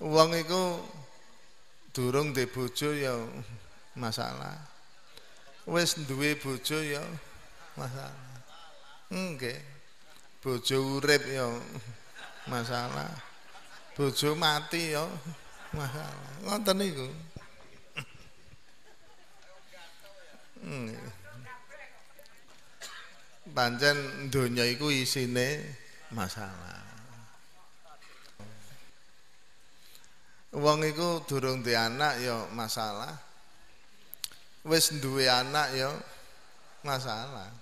wong iku durung duwe bojo ya masalah. Wis duwe bojo ya masalah. Nggih. Bojo urip ya masalah. Bojo mati ya masalah. Ngoten niku. Pancen donya iku isine masalah. Wong iku durung di anak ya masalah. Wis duwe anak ya masalah.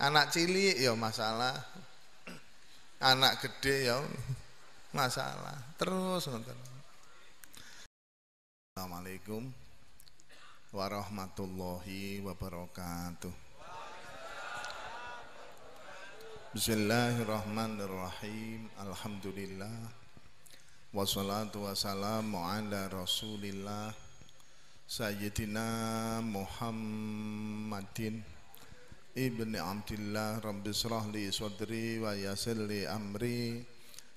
Anak cilik ya masalah. Anak gede ya masalah. Terus ngoten. Assalamualaikum warahmatullahi wabarakatuh. Bismillahirrahmanirrahim. Alhamdulillah. Wassalatu wassalamu ala rasulillah Sayyidina Muhammadin Ibni amtillah Rabbi li sadri wa li amri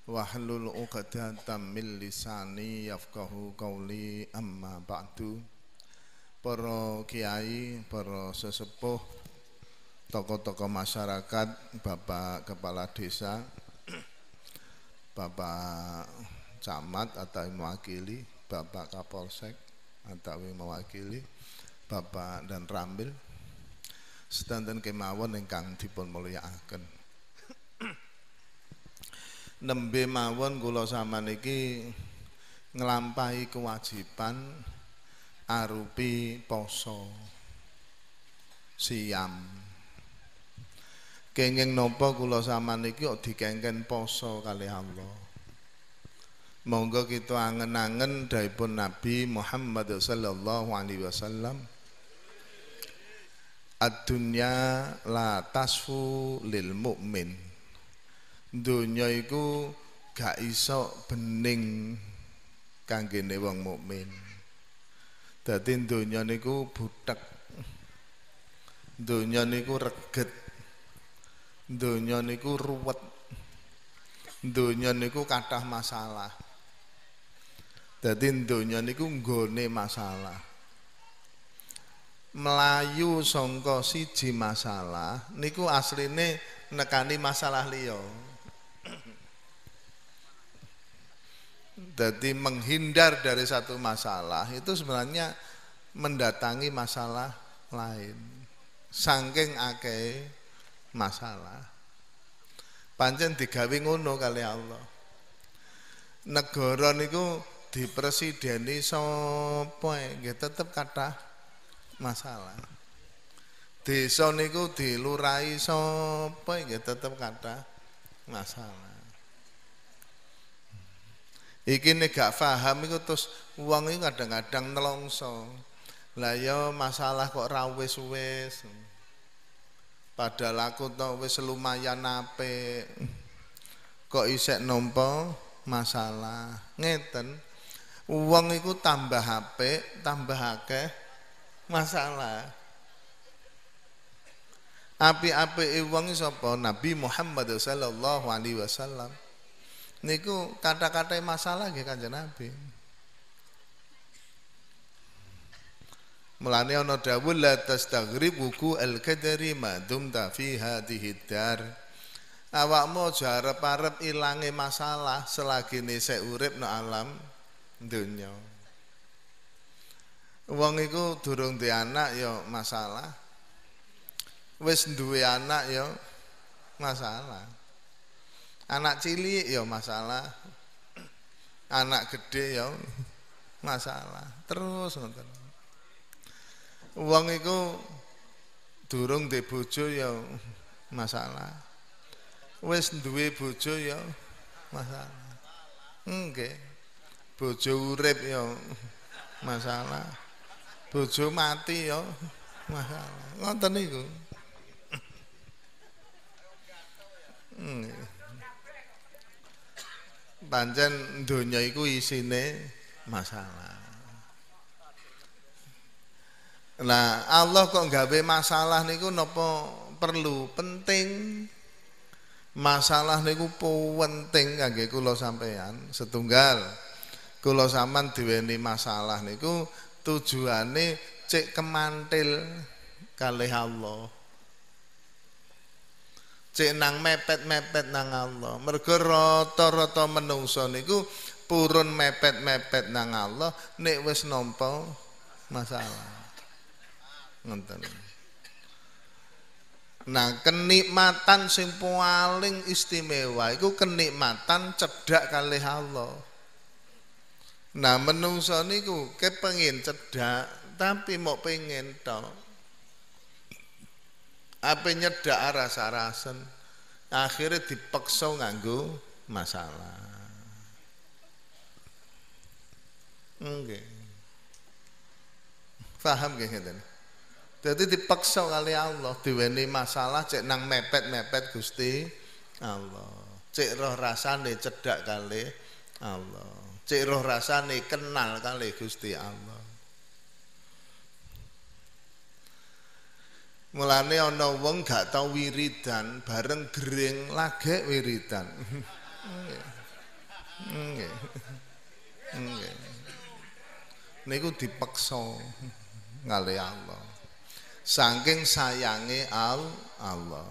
wa Wahlul uqadatam min lisani yafkahu qawli amma ba'du Para kiai, para sesepuh Tokoh-tokoh masyarakat, Bapak Kepala Desa Bapak camat atau mewakili Bapak Kapolsek atau mewakili Bapak dan Rambil sedanten kemawon ingkang dipun mulyakaken nembe mawon kula sama niki ngelampahi kewajiban arupi poso siam kenging nopo kula sama niki kok dikengken poso kalih Allah Monggo kita angen-angen daipun Nabi Muhammad sallallahu alaihi wasallam. Ad-dunya la tasfu lil mukmin. Dunya iku gak iso bening kangge wong mukmin. Dadi donya niku butek. Donya niku reget. Donya niku ruwet. Donya niku kathah masalah dunia ini niku nggone masalah. Melayu songko siji masalah niku asline nekani masalah liyo. Jadi menghindar dari satu masalah itu sebenarnya mendatangi masalah lain. Sangking ake masalah. Pancen digawe ngono kali Allah. Negara niku dipresideni sapa ya? nggih tetep kathah masalah. Desa niku dilurahi sapa ya? nggih tetep kathah masalah. Iki nek gak paham iku terus wong iku kadang-kadang nelongso. Lah ya masalah kok ra wis-wis. Padahal aku tok wis lumayan apik. Kok isek nampa masalah. Ngeten. Uang itu tambah HP, tambah akeh masalah. Api-api uang apa? Nabi Muhammad sallallahu alaihi wasallam. Niku kata-kata masalah gitu kan Nabi. Melani ono dawul la wuku al-kadari ma dumta fi hadhihi dar. Awakmu mo arep ilange masalah selagi nese urip no alam dunia Wong iku durung di anak ya masalah. Wis duwe anak ya masalah. Anak cilik ya masalah. Anak gede ya masalah. Terus nonton Wong iku durung di bojo ya masalah. Wis duwe bojo ya masalah. Nggih. Okay bojo urip yo ya, masalah bojo mati yo ya, masalah ngoten niku hmm. pancen donya iku isine masalah Nah, Allah kok gawe masalah niku nopo perlu penting masalah niku penting kangge kula sampean setunggal kula sampean duweni masalah niku tujuane cek kemantil kalih Allah. Cek nang mepet-mepet nang Allah. Mergo rata-rata menungso niku purun mepet-mepet nang Allah nek wis nampa masalah. Ngoten. Nah, kenikmatan sing paling istimewa iku kenikmatan cedhak kali Allah. Nah menungso niku kepengin cedak tapi mau pengen tau Apa nyedak rasa rasen akhirnya dipeksa nganggu masalah. oke Okay. Paham nggih jadi jadi dipeksa kali Allah diweni masalah cek nang mepet-mepet Gusti Allah. Cek roh rasane cedak kali Allah. cek roh rasane kenal kali Gusti Allah. Mulane ana wong gak tau wiridan bareng gering lagi wiridan. Nggih. Nggih. Niku dipaksa ngale Allah. Saking sayange Allah.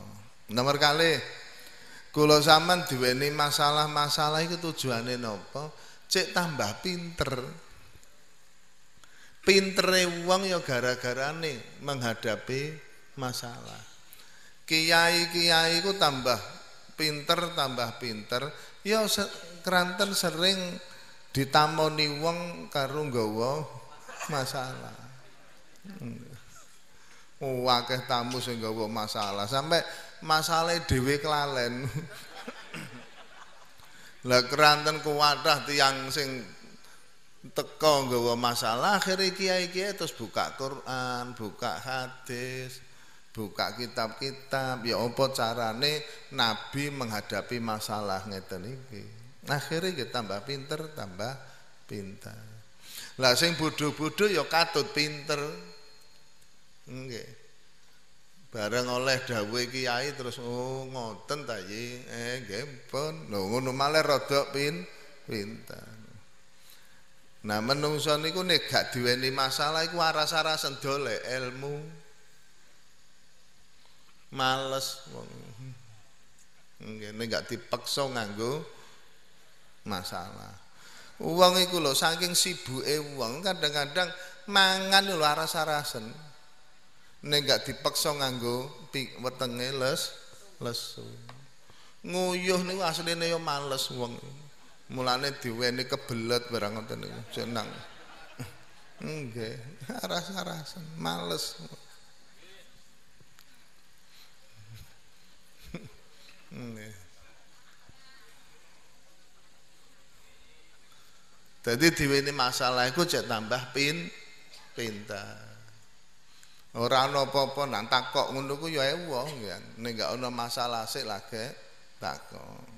Nomor kali Kulo sampean diweni masalah-masalah iku tujuane napa? No cek tambah pinter pintere wong ya gara-garane menghadapi masalah kiai kiai ku tambah pinter tambah pinter ya keranten sering ditamoni wong karo nggawa masalah hmm. wakil tamu sing nggawa masalah sampai masalah dewe kelalen Lah keranten kuwatah tiyang sing teka nggawa masalah akhire kiai-kiai terus buka Quran, buka hadis, buka kitab-kitab, ya apa carane nabi menghadapi masalah ngeten iki. Akhire ge tambah pinter, tambah pinter. Lah sing bodho-bodho ya katut pinter. Nggih. bareng oleh dawuh kiai terus oh ngoten ta iki eh nggih pun lho ngono malah rada pin pinten nah menungso niku nek gak diweni masalah iku aras-aras ndole ilmu males wong nggih nek gak dipaksa nganggo masalah wong iku lho saking sibuke wong kadang-kadang mangan lho aras-arasen Nek gak dipaksa nganggo wetenge les lesu. Nguyuh niku asline yo males wong. Mulane diweni kebelet barang ngoten niku jeneng. Nggih, aras-arasan, males. Nggih. jadi diweni masalah iku cek tambah pin pintar. Ora ana apa-apa nang takok ngono ku ya wong ya. Nek gak ana masalah sik lage takok.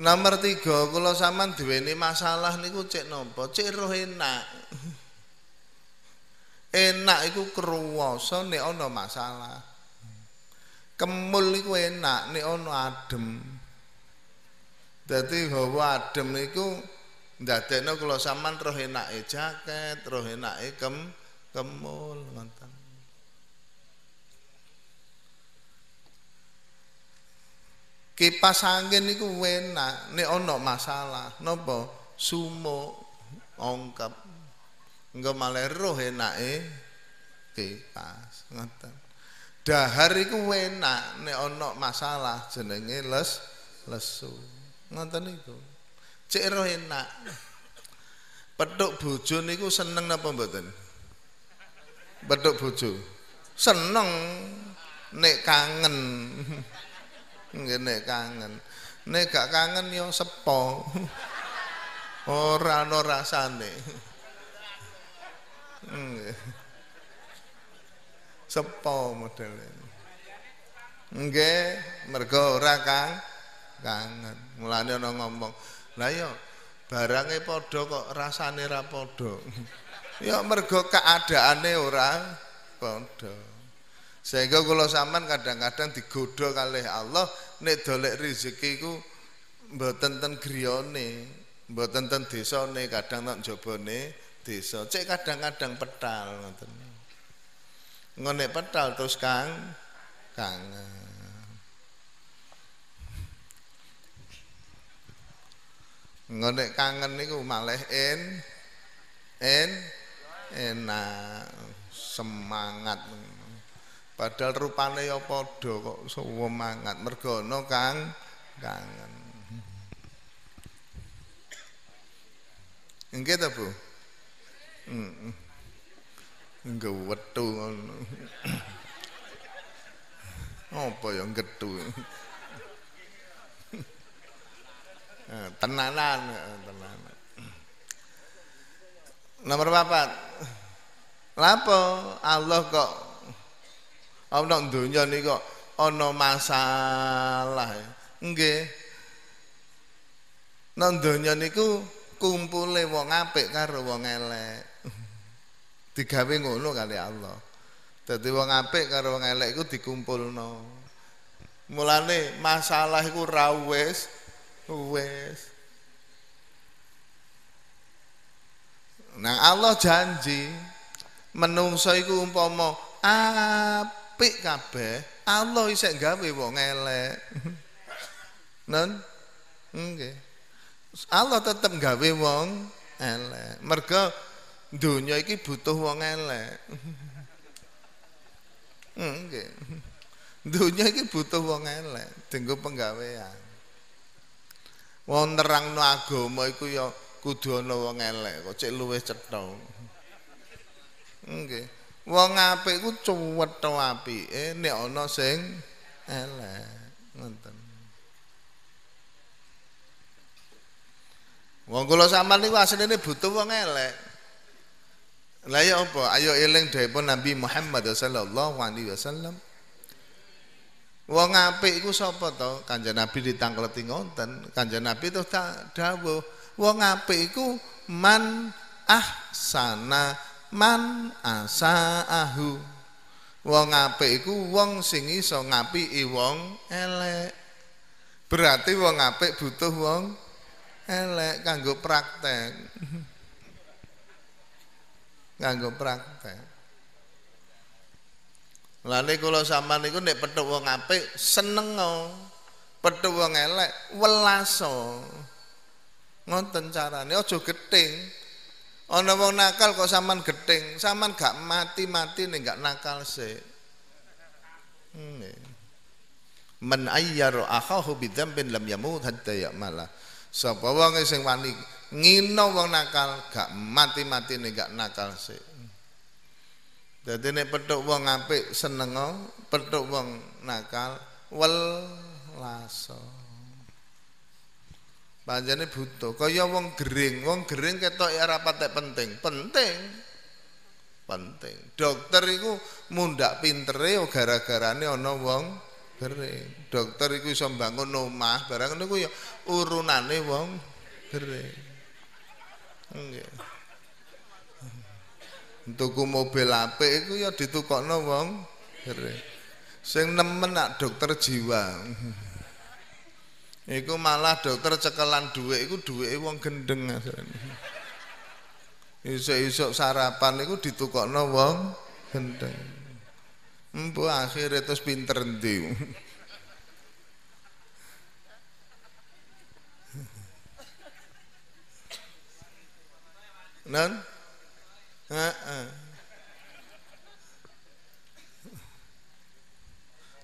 Nomor tiga, kalau sama dua masalah ini ku cek nopo, cek roh enak Enak itu keruwasa, ini ada masalah Kemul itu enak, ini ada adem Jadi bahwa adem itu Tidak ada kalau sama roh enak jaket, roh enak kem kemul mantan kipas angin itu enak ini ada masalah nopo sumo ongkap enggak malah roh enak eh kipas ngatan dahar itu enak ini ada masalah jenenge les lesu ngatan itu cek roh enak petuk bojo niku seneng apa mboten Bentuk bojo. Seneng nek kangen. Nggih kangen. Nek gak kangen yo sepo. Ora ana rasane. Nggih. Sepo modele. Nggih, mergo ora kangen. Mulane ana ngomong, "Lah yo barange padha kok rasane ra padha." Ya mergo keadaane orang padha. Sehingga kalau sampean kadang-kadang digodha oleh Allah nek dolek rezeki ku mboten ten griyane, mboten ten desane, kadang nek jabane desa. Cek kadang-kadang petal ngoten. Ngene petal terus Kang kangen. Ngonek kangen niku malah en en enak semangat padahal rupane ya padha kok semangat mergono Kang kangen Nggih ta Bu Nggih wetu ngono Apa ya ngetu tenanan eh, tenan Nomor papat. Lapo Allah kok ana donya kok, ana masalah. Nggih. Nang donya niku kumpule wong apik karo wong elek. Digawe ngono kali Allah. Dadi wong apik karo wong elek iku dikumpulno. Mulane masalah iku ra wis wis Nah Allah janji menungso iku umpama apik kabeh, Allah isek gawe wong elek. Nun? Nggih. Allah tetap gawe wong elek. Mergo dunia iki butuh wong elek. Nggih. dunia iki butuh wong elek, dienggo penggawean. Wong nerangno agama iku ya kudu ana wong elek kok cek luwih cetha nggih wong apik ku cuwetha apike nek ana sing elek ngoten wong kula sampean niku asline butuh wong elek lah ya apa ayo eling dhewe Nabi Muhammad sallallahu alaihi wasallam Wong apik iku sapa to? Kanjeng Nabi ditangkleti ngoten. Kanjeng Nabi tuh dawuh, wong apik iku man ahsana man asaahu wong apik iku wong sing iso ngapiki wong elek berarti wong apik butuh wong elek kanggo praktek kanggo praktek lane kula sampean niku nek petuk wong apik seneng petuk wong elek welaso ngonten carane aja gething ana wong nakal kok sampean gething sampean gak mati-mati ning gak nakal sik men ayyar akhahu bidzambin lam yamut hatta ya'mala sapa wong sing wani ngina wong nakal gak mati-mati ning gak nakal sik dadi nek petuk wong apik seneng petuk wong nakal welaso laso. Panjane butuh. Kaya wong gering, wong gering ketok ya rapat penting. Penting. Penting. Dokter iku mundak pintere ya gara-garane ono wong gering. Dokter iku iso nomah omah, barang niku ya urunane wong gering. Nggih. Tuku mobil apik iku ya ditukokno wong gering. Sing nemen nak dokter jiwa. Iku malah dokter cekelan dhuwit iku dhuwite wong gendeng asane. Isuk-isuk sarapan iku ditukokno wong gendeng. Mbo akhirnya terus pinter endi. Nen, Heeh.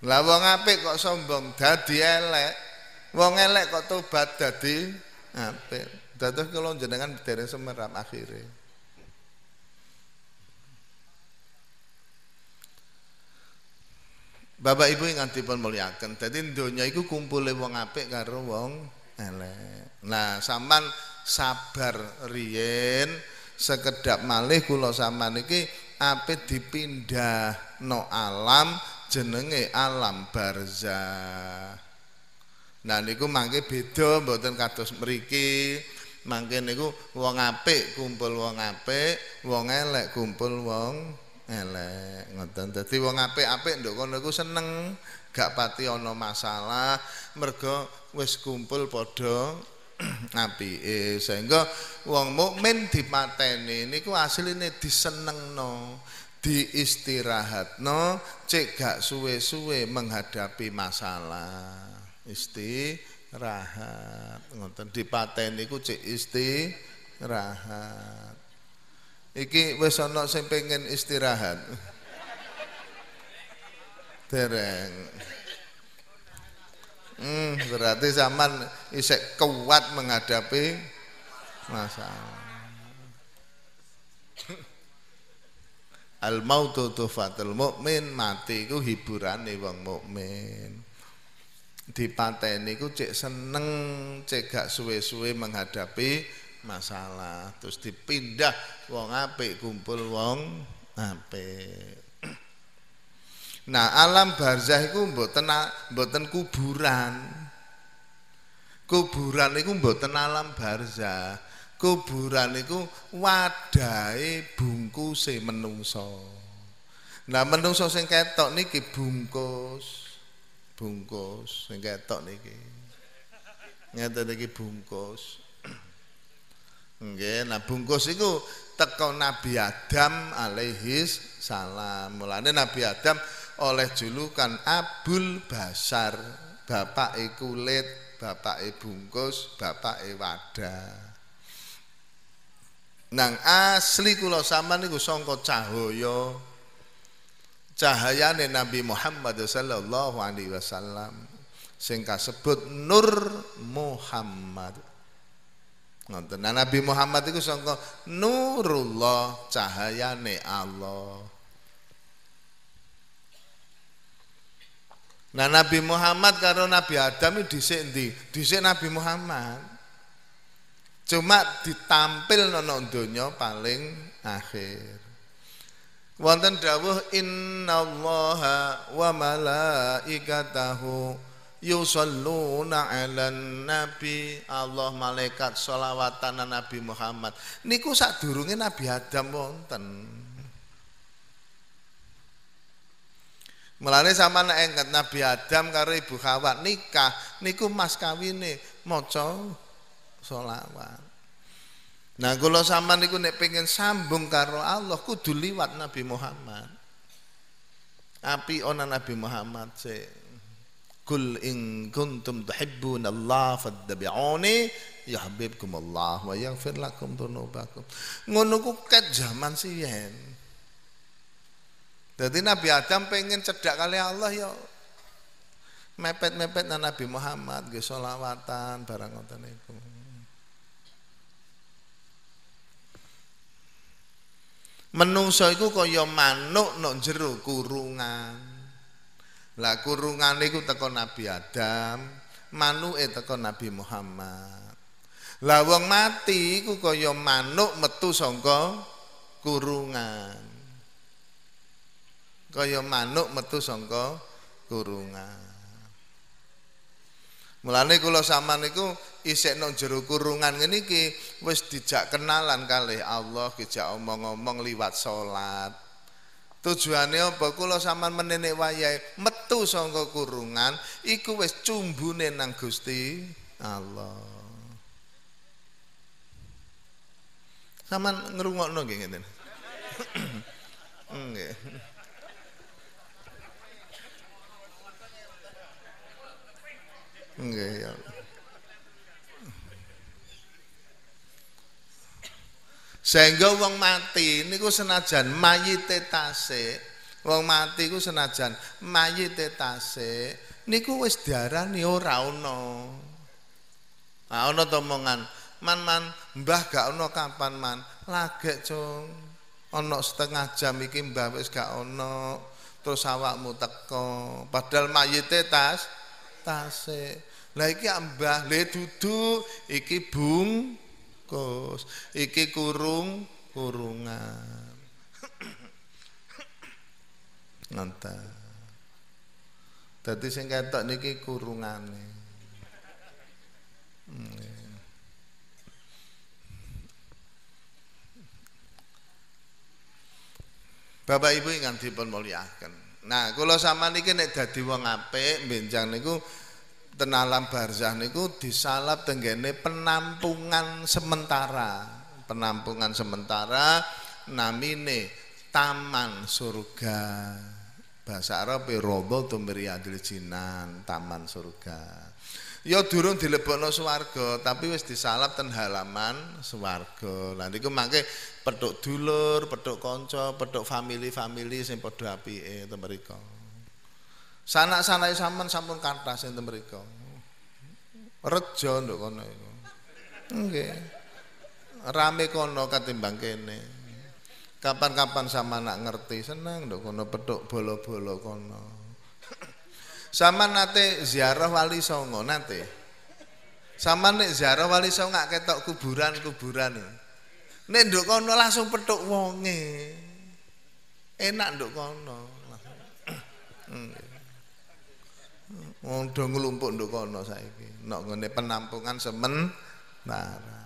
Lah wong apik kok sombong dadi elek. Wong elek kok tobat dadi apik. Dados kula jenengan dereng semerap akhire. Bapak Ibu ingat dipun muliakan Jadi dunia itu kumpul wong apik karo wong elek. Nah, sampean sabar riyen sekedap malih kula sampean iki ape dipindah no alam jenenge alam barzah. Nah niku mangke beda mboten kados mriki. Mangke niku wong apik kumpul wong apik, wong elek kumpul wong elek. Ngoten. Dadi wong apik-apik ndok kono niku seneng, gak pati ana masalah mergo wis kumpul padha Nabi eh, sehingga wong mukmin dipateni niku asline disenengno, diistirahatno cek gak suwe-suwe menghadapi masalah. istirahat ngoten paten iku cek istirahat iki wis ana sing pengen istirahat dereng hmm, berarti zaman isek kuat menghadapi masalah Al mautu tufatul mukmin mati iku hiburane wong mukmin dipateni iku cek seneng cek gak suwe-suwe menghadapi masalah terus dipindah wong apik kumpul wong apik nah alam barzah iku mboten mboten kuburan kuburan itu mboten alam barzah kuburan wadai bungkus bungkuse menungso nah menungso sing ketok niki bungkus bungkus sing ketok niki ngeten niki bungkus nggih nah bungkus itu teko Nabi Adam alaihis salam mulane Nabi Adam oleh julukan Abul Basar e kulit e bungkus e wadah nang asli kula sampean niku sangka cahaya cahayane Nabi Muhammad sallallahu alaihi wasallam sing kasebut Nur Muhammad. Ngoten. Nah, Nabi Muhammad iku sangka nurullah cahayane Allah. Nah Nabi Muhammad karo Nabi Adam itu dhisik endi? Dhisik Nabi Muhammad. Cuma ditampil nono dunia paling akhir wonten dawuh innallaha wa malaikatahu yusalluna 'alan nabi Allah malaikat sholawatan Nabi Muhammad niku sadurunge Nabi Adam wonten Mulane sama nek Nabi Adam karo Ibu Hawa nikah niku mas kawine maca sholawat Nah, kalau sama niku nek pengen sambung karo Allah kudu liwat Nabi Muhammad. Api ona Nabi Muhammad se. Kul in kuntum tuhibbun Allah fattabi'uni yuhibbukum Allah wa yaghfir lakum dzunubakum. Ngono ku ket zaman siyen. Jadi Nabi Adam pengen cedak kali Allah ya mepet-mepet nana Nabi Muhammad nggih selawatan barang ngoten niku. Menungso iku kaya manuk nok jero kurungan. Lah kurungan iku teko Nabi Adam, manuke teko Nabi Muhammad. Lah wong mati iku kaya manuk metu saka kurungan. Kaya manuk metu saka kurungan. Mulane kula sampean niku isek nong jeruk kurungan ini ki, wes dijak kenalan kali Allah dijak omong-omong liwat solat tujuannya apa kulo sama menenek wayai metu songko kurungan iku wes cumbu nang Gusti Allah. Saman ngerungok nggih gitu. enggak Enggak ya. Sehingga wong mati niku senajan mayite tasik, wong mati ku senajan mayite tasik, niku wis diarani ora ana. Ora ana tomongan, man-man mbah gak ono kapan man, lagek cung. Ono setengah jam iki mbah wis gak ono. Terus awakmu teko, padahal mayite tas tasik. Lah iki mbah le duduk iki bung kos iki kurung kurungan ngoten dadi sing ketok niki kurungan hmm. Bapak Ibu ingkang dipun mulyakaken. Nah, kalau sama niki nek dadi wong apik, benjang niku ten alam barzah niku disalap tenggene penampungan sementara penampungan sementara namine taman surga bahasa Arab ya, robo tumiriadil jinan taman surga ya durung dilebokno swarga tapi wis disalap ten halaman swarga lha niku mangke petuk dulur petuk kanca petuk famili-famili sing padha apike ten sanak sanai sampun sampun kata sinten mereka rejo untuk kono itu oke rame kono ketimbang kene kapan-kapan sama nak ngerti seneng untuk kono petuk bolo bolo kono sama nate ziarah wali songo nate sama nih ziarah wali songo nggak ketok kuburan kuburan e. nih nih untuk kono langsung petuk wonge enak untuk kono 嗯。Wong do nglumpuk nduk kono saiki. Nok ngene penampungan sementara.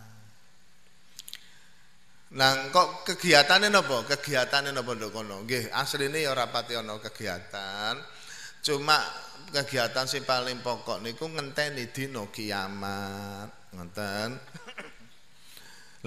Nah, kok kegiatannya nopo? Kegiatannya nopo nduk kono? Nggih, asline ya ora pati ana kegiatan. Cuma kegiatan sing paling pokok niku ngenteni dina kiamat. ngenten.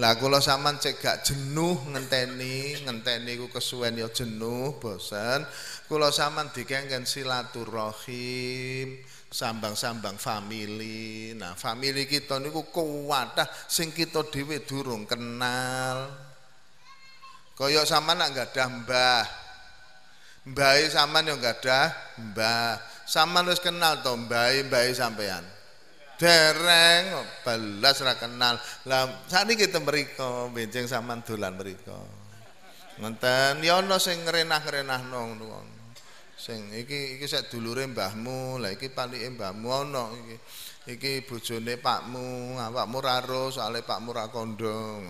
Lah kula sampean cek gak jenuh ngenteni, ngenteni ku kesuwen ya jenuh, bosan Kula sampean dikengken silaturahim, sambang-sambang famili. Nah, famili kita niku kuwatah sing kita dhewe durung kenal. Kaya sampean nak ada mbah. saman sampean ya ada mbah. Sampean wis kenal to mbahe, mbahe sampean. dereng belas ra kenal lah sakniki te mriko benjing sampean dolan mriko ngenten ya ana sing renah renahno ngono sing iki iki sak dulure mbahmu lah iki palike mbahmu ana iki iki bojone pakmu awakmu ra ro soal pakmu ra kondong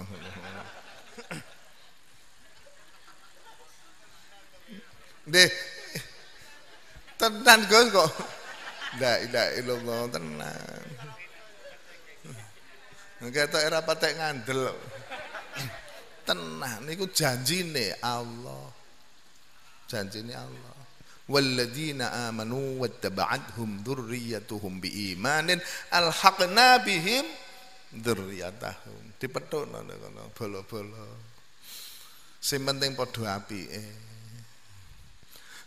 deh tenan Gus kok La ilaha illallah tenan. Ngetok era patek ngandel. Tenan niku janjine Allah. Janjine Allah. Walladina amanu wattaba'athum dzurriyyatuhum biimanin alhaqna bihim dzurriyyatahum. Dipethukno kono bolo-bolo. Sing penting padha apike. Eh.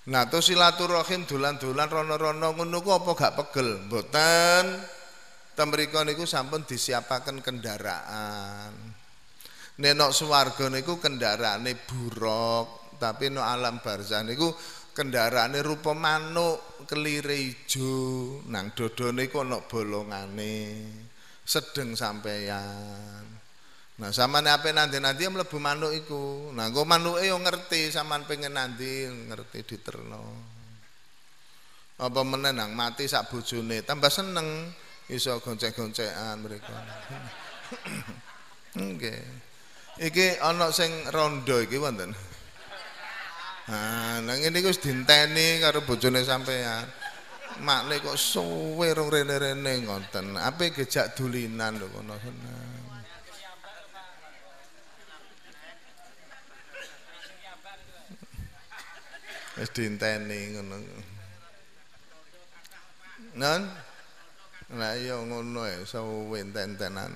Nah, to silaturahim dolan-dolan rono-rono ngono ku apa gak pegel? Mboten. Temriko niku sampun disiapaken kendaraan. Nenok swarga niku kendaraane buruk, tapi no alam barzah niku kendaraane rupa manuk, kelire ijo, nang dodone ku ana bolongane. Sedeng sampeyan. Nah sampean apa nanti nanti yang lebih manuk itu. Nah gue manuk yo ngerti sampean pengen nanti ngerti di terno. Apa menenang mati sak bujune tambah seneng iso gonceng goncengan mereka. Oke. Okay. Iki onok sing rondo iki wonten. Nah, nang ini gue dinteni karo bujune sampean. Mak kok suwe rong rene-rene ngonten. Apa gejak dulinan lho ngono wis dienteni ngono non nah iya ngono ya sawu enten-entenan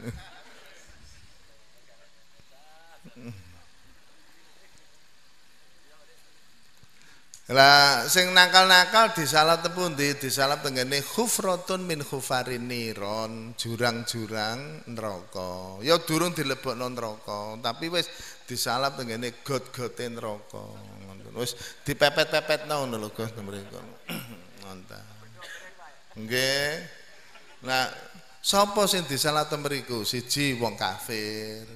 Lah sing nakal-nakal disalap tepundi? Disalap tengene khufratun min khufarin niron, jurang-jurang neraka. Ya durung dilebokno neraka, tapi wis disalap tengene god-gote neraka. Wis dipepet-pepet nang lho Gus mriku. Nggih. Nah, sapa sing disalat mriku? Siji wong kafir.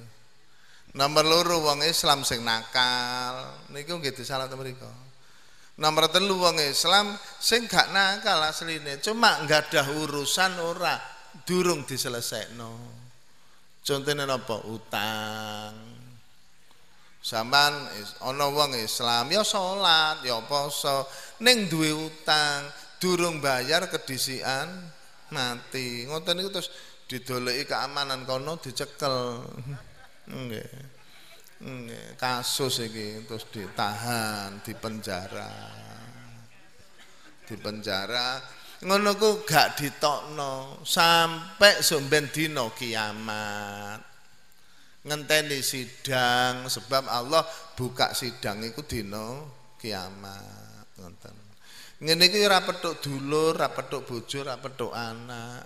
Nomor loro wong Islam sing nakal. Niku nggih disalat mriku. Nomor telu wong Islam sing gak nakal asline, cuma nggak ada urusan ora durung diselesaikno. Contohnya apa? Utang. Saman ana wong Islam ya salat, ya poso, ning duwe utang, durung bayar kedisian mati. Ngoten niku terus didoleki keamanan kono dicekel. Nggih. Nggih, kasus iki terus ditahan, dipenjara. Dipenjara ngono ku gak ditokno sampai sumben dino kiamat. ngenteni sidang sebab Allah buka sidang itu dina kiamat ngoten. Ngene iki ora petuk dulur, ora petuk bojo, ora petuk anak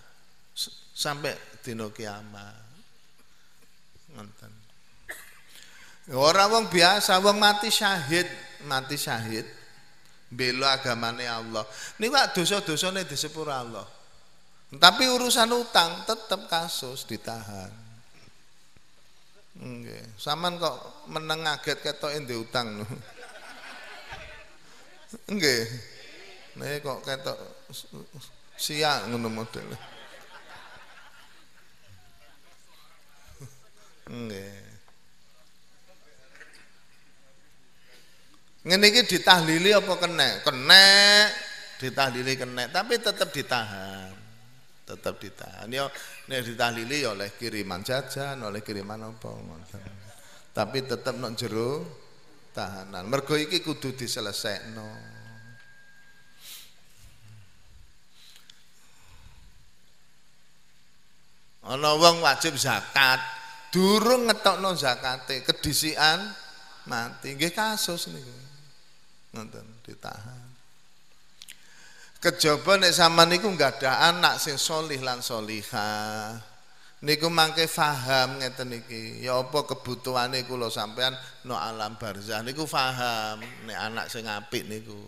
sampai dina kiamat. Ngoten. Ora wong biasa, wong mati syahid, mati syahid bela agamane Allah. Niku dosa-dosane disepura Allah. Tapi urusan utang tetap kasus ditahan. Nggih. Saman kok meneng ngaget ketoke ndek utang. Nggih. Nek kok ketok siak ngono model. Nggih. Ngene iki ditahlili apa kena? Kena, ditahlili kena, tapi tetap ditahan tetap ditahan yo ya, nek ditahlili ya oleh kiriman jajan oleh kiriman apa ngoten tapi tetap nek jero tahanan mergo iki kudu diselesaikno. ana wong wajib zakat durung ngetokno zakate kedisian mati nggih kasus niku nonton ditahan Kejaba nek sama niku nggak ada anak sing solih lan solihah. Niku mangke faham ngeten niki. Ya apa niku lo sampean no alam barzah niku faham nek anak sing apik niku.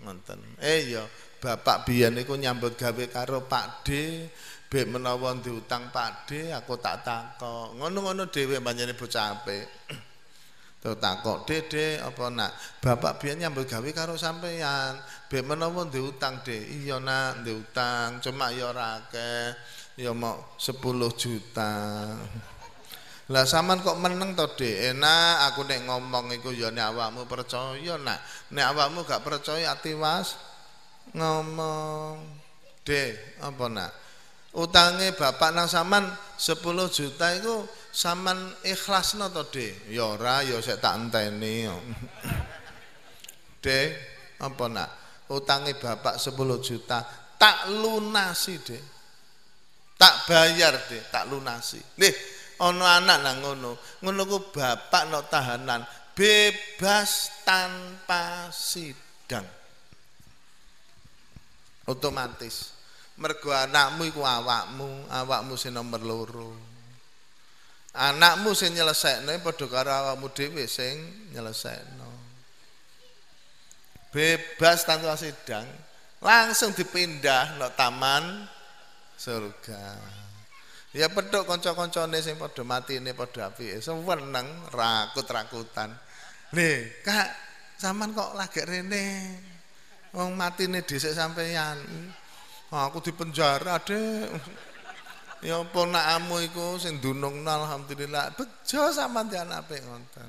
Ngoten. Eh ya bapak biyen niku nyambut gawe karo Pak D, bek menawa diutang Pak D aku tak takok. Ngono-ngono dhewe panjenengan bocah apik. Terus takok dede apa nak bapak biar nyambut gawe karo sampeyan. Bek menawa ndek utang de. Iya nak ndek utang cuma ya ora akeh. Ya mau 10 juta. Lah sampean kok meneng to de. Enak eh, aku nek ngomong iku ya nek awakmu percaya nak. Nek awakmu gak percaya ati was ngomong de apa nak. Utangi bapak nang saman 10 juta itu saman ikhlas to, de yora ya yo ya saya tak enteni. de apa nak? utangi bapak 10 juta tak lunasi, de Tak bayar, de tak lunasi. Nih, ono anak nang ngono. Ngono ku bapak no tahanan bebas tanpa sidang. Otomatis mergo anakmu iku awakmu awakmu sing nomor loro anakmu sing nyelesekno padha karo awakmu dhewe sing nyelesekno bebas tanpa sidang langsung dipindah ke taman surga ya pedok konco-koncone sing padha ini padha apike seweneng rakut-rakutan nih kak zaman kok lagi rene wong matine dhisik sampeyan Nah, aku di penjara, Dek. Ya apa nakamu iku sing dunung alhamdulillah. Bejo sama sampean apik ngonten.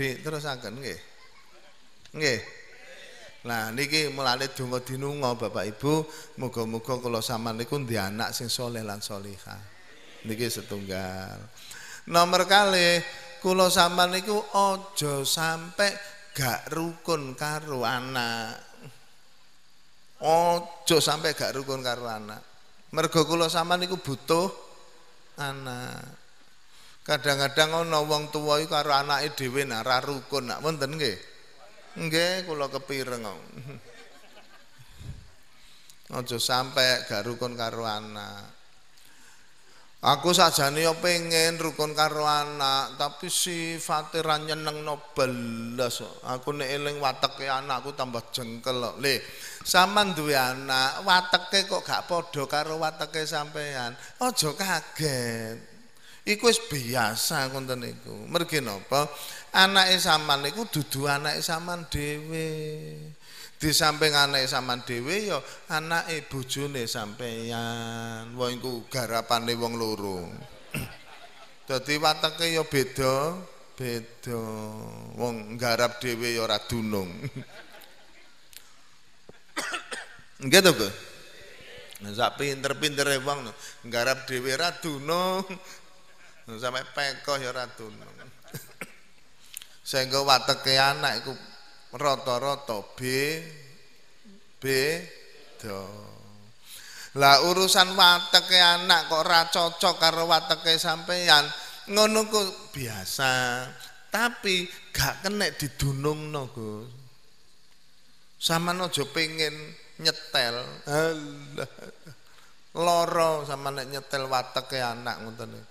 terus angkat nggih. Nggih. Nah niki mulane donga dinunga Bapak Ibu, muga-muga kula sama niku dia anak sing soleh lan solihah. Niki setunggal. Nomor kali kula sampean niku aja sampe gak rukun karo anak. Aja sampe gak rukun karo anak. Mergo kula sampean niku butuh anak. Kadang-kadang ana wong tuwa iku karo anake dhewe nah ra rukun nak wonten nggih. Nggih kula kepireng. Aja sampe gak rukun karo anak. Aku sajane yo pengen rukun karo anak, tapi si ra nyenengno belas. Aku nek eling wateke anakku tambah jengkel kok. Le, sampean duwe anak, wateke kok gak podo karo wateke sampean. Aja kaget. Iku wis biasa konten niku. Mergi napa? Anake sampean niku dudu anake sampean dhewe. di samping anak saman dewe ya, anak ibu june sampeyan wong iku garapan nih wong loro jadi wateke ya beda beda wong garap dewe yo radunung gitu ke Nggak pinter-pinter wong garap dhewe ra dunung. Sampai pekoh ya ra dunung. Sehingga wateke anak iku rata-rata B B do. Lah urusan wateke anak kok ora cocok karo wateke sampeyan. Ngono kok biasa. Tapi gak kena didunungno, Gus. Sama aja pengen nyetel. Loro sama nek nyetel wateke anak ngoten. E.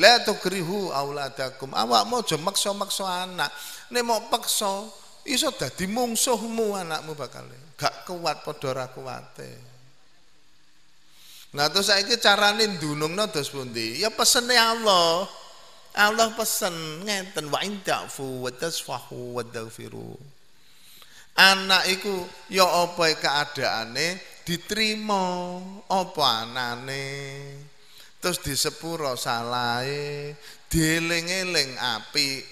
La tukrihu auladakum. Awakmu aja maksa-maksa anak. Nek mau paksa iso dadi mungsuhmu anakmu bakal. Gak kuat padha ora kuate. Nah terus saiki carane ndunungno dos pundi? Ya pesene Allah. Allah pesen ngeten wa indafu wa tasfahu wa taghfiru. Anak iku ya apa keadaane diterima apa anane. terus disepuro salahe dieling-eling apike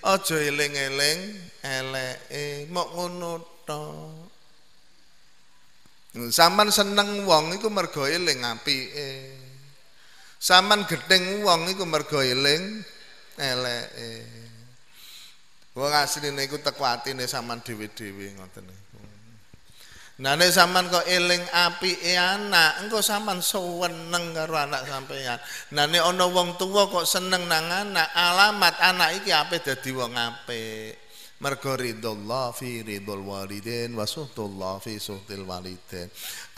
aja eling-eling eleke mok ngono to hmm, Saman seneng wong iku mergo eling apike Saman gething wong iku mergo eling eleke Wong asline iku teko atine sampean dhewe-dhewe ngoten niku Nah nek sampean kok api e anak, engko saman seweneng karo anak sampean. Nah nek ono wong tuwa kok seneng nang anak, alamat anak iki apik jadi wong apik. Mergo ridullah fi ridul walidin wa suhtullah fi suhtil walidin.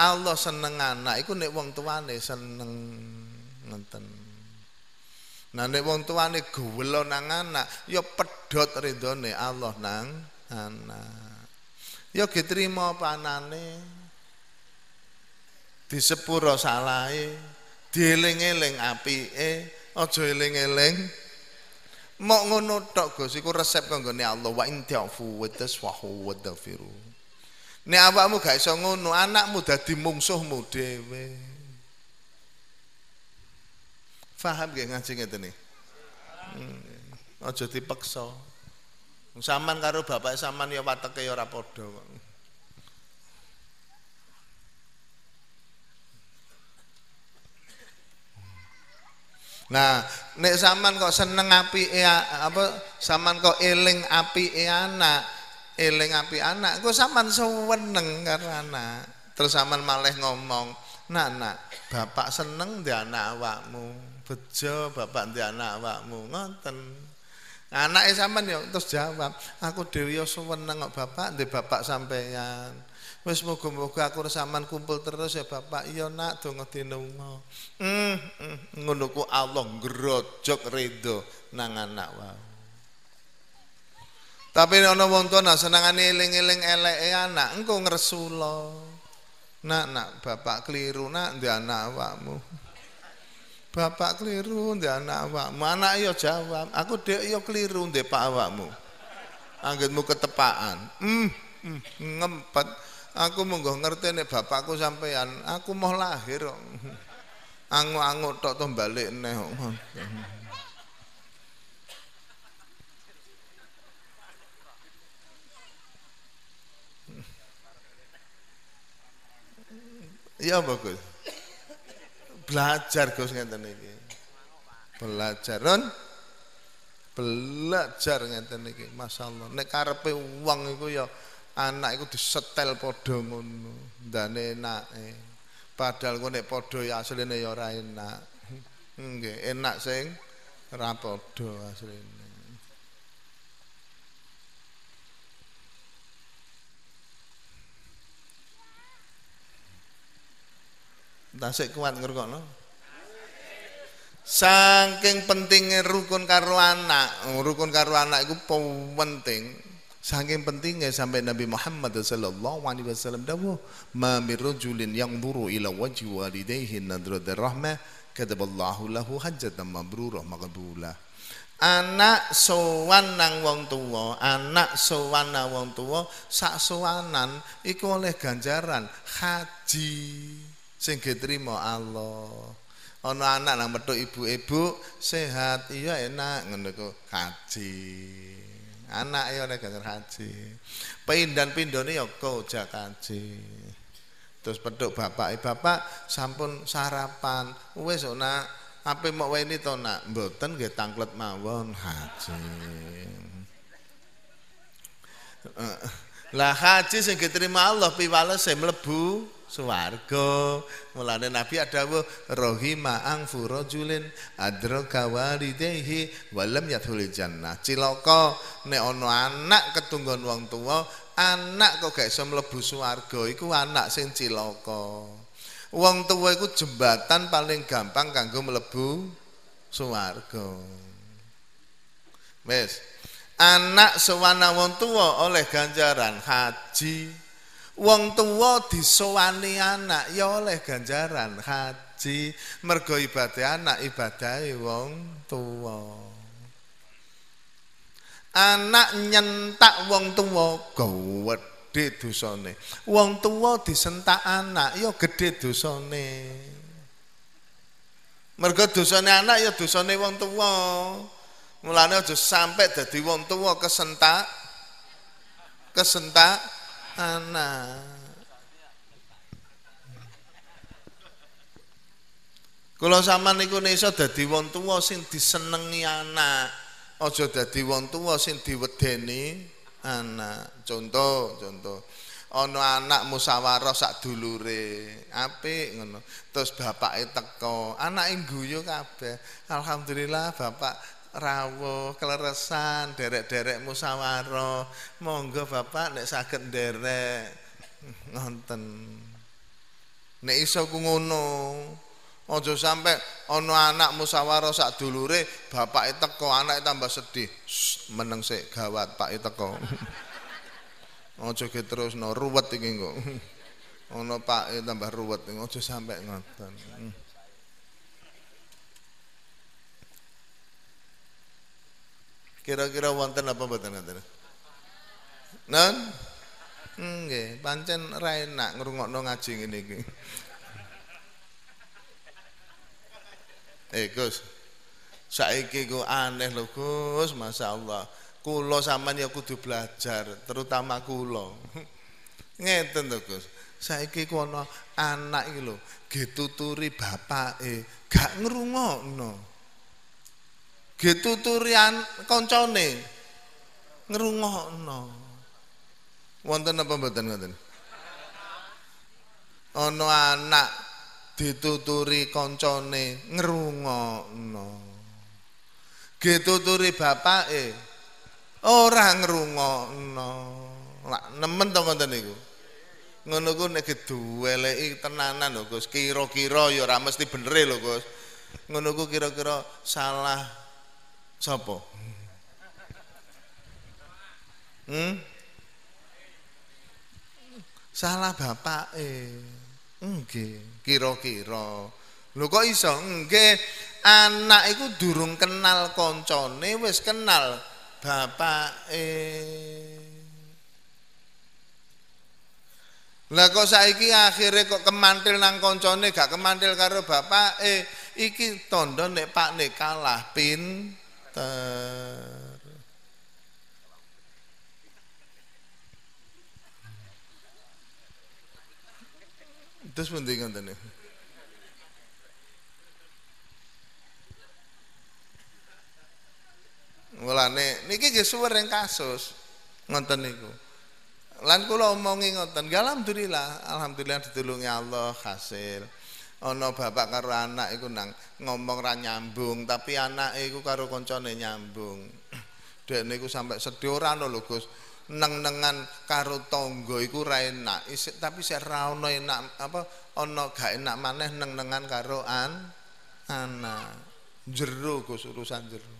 Allah seneng anak iku nek wong nih seneng ngenten. Nah nek wong nih gelo nang anak, ya pedot ridone Allah nang anak. ya getrima panane disepuro salahe dieling-eling apike aja eling-eling mok ngono tok Gus iku resep kanggone Allah wa in ta'fu wa tasfahu wa tafiru nek awakmu gak iso ngono anakmu dadi mungsuhmu dhewe paham ge ngaji ngene iki hmm. aja dipaksa Saman karo bapak saman ya wateke ya ora padha Nah, nek saman kok seneng apike apa Saman kok eling e anak, eling api anak, kok saman seweneng karo anak. Terus saman malah ngomong, "Nak, nak, bapak seneng di anak awakmu. Bejo bapak di anak awakmu." Ngoten. Anake sampean yo terus jawab, aku dhewe yo seneng kok bapak ndek bapak sampeyan. Wis muga-muga aku sampean kumpul terus ya bapak. Iya nak donga dinungo. Mm, mm, ngono ku Allah ngrojok rido nang anak wae. Tapi ana wong tuwa senengane eling-eling eleke anak, engko ngresula. Nak nak bapak kliru nak ndek anak Bapak keliru ndek anak awak mana yo iya jawab, aku dek yo iya keliru ndek pak awakmu. Anggenmu ketepaan. Hmm, ngempat. Hmm, ngempet. Aku monggo ngerti nih bapakku sampean, aku mau lahir kok. Angu-angu tok to balik nih. Ya bagus. belajar Gus ngeten iki. Belajar, Ron. Belajar ngeten iki, masyaallah. Nek karepe wong iku ya anak iku disetel padha ngono, ndane enake. Padahal kok nek padha ya asline ya ora enak. Nggih, enak sing ora padha asline. Tasik kuat ngrungokno. Saking pentingnya rukun karo anak, rukun karo anak itu penting. Saking pentingnya sampai Nabi Muhammad sallallahu alaihi wasallam dawuh, "Ma julin yang buru ila wajhi walidayhi nadratar kepada kataballahu lahu hajjatan mabrurah maqbulah." anak sowan nang wong tuwo, anak sowan nang wong tua sak sowanan iku oleh ganjaran haji sing diterima Allah ana anak nang metu ibu-ibu sehat iya enak ngono ku kaji anak ya oleh ganjar haji pindan pindone ya kojak haji. terus petuk bapak eh, bapak sampun sarapan wis nak ape mok weni to nak mboten nggih tangklet mawon haji lah haji sing diterima Allah piwalese mlebu swarga. Mulane Nabi adawuh rohima ang furajulin adraka dehi walam yadhul jannah. ciloko nek anak ketunggon wong tua, anak kok gak iso mlebu swarga iku anak sing ciloko Wong tua iku jembatan paling gampang kanggo mlebu swarga. bes anak sewana wong tua oleh ganjaran haji Wong tuwa disowani anak ya oleh ganjaran haji mergo ibadah anak ibadahe wong tuwa. Anak nyentak wong tuwa gedhe dosane. Wong tuwa disentak anak ya gedhe dosane. Mergo dosane anak ya dosane wong tuwa. Mulane aja sampe dadi wong tuwa kesentak kesentak anak. kalau sama niku iso dadi wong tuwa sing disenengi anak, aja dadi wong tuwa sing diwedeni anak. Contoh, contoh. Ana anak musyawarah sak dulure, apik ngono. Terus bapake teko, anake guyu kabeh. Alhamdulillah bapak rawuh, keleresan, derek-derek musawaro. Monggo Bapak nek saged derek. Ngonten. Nek iso ku ngono. Aja sampe ana anak musawaro sak dulure bapake teko anake tambah sedih. Shh, meneng sik gawat pake teko. Aja ge terusno ruwet iki kok. Ana pake tambah ruwet aja sampe nganten Kira-kira wonten apa mboten ngoten? Non? Nggih, pancen ra enak ngrungokno ngaji ngene iki. Eh Gus, saiki ku aneh lho Gus, masyaallah. Kula sampean ya kudu belajar, terutama kula. Ngeten to Gus. Saiki ku ana anak iki lho, getuturi bapake, gak ngrungokno. getuturian koncone ngrungokno wonten apa mboten ngoten ana anak dituturi koncone ngrungokno getuturi bapake ora ngrungokno lak nemen to wonten niku ngono ku nek dueleki tenanan lho Gus kira-kira ya ora mesti bener e lho Gus ngono ku kira-kira salah Sopo? Hmm? Salah bapak eh. Nggih, kira-kira. Lho kok iso? Nggih, anak itu durung kenal koncone wis kenal bapak eh. Lah kok saiki akhirnya kok kemantil nang koncone gak kemantil karo bapak eh iki tondo nek pak nek kalah pin Mukhtar Terus pentingan tadi Mulane niki nggih yang kasus ngoten niku. Lan kula omongi ngoten, ya alhamdulillah, alhamdulillah ditulungi Allah hasil ana bapak karo anak iku nang ngomong ra nyambung tapi anak iku karo koncone nyambung dekne niku sampai sedhe ora no lho Gus neng-nengan karo tonggo, iku ra enak Isi, tapi sik ra ono enak apa ana gak enak maneh neng-nengan karo an anak jero Gus urusan jero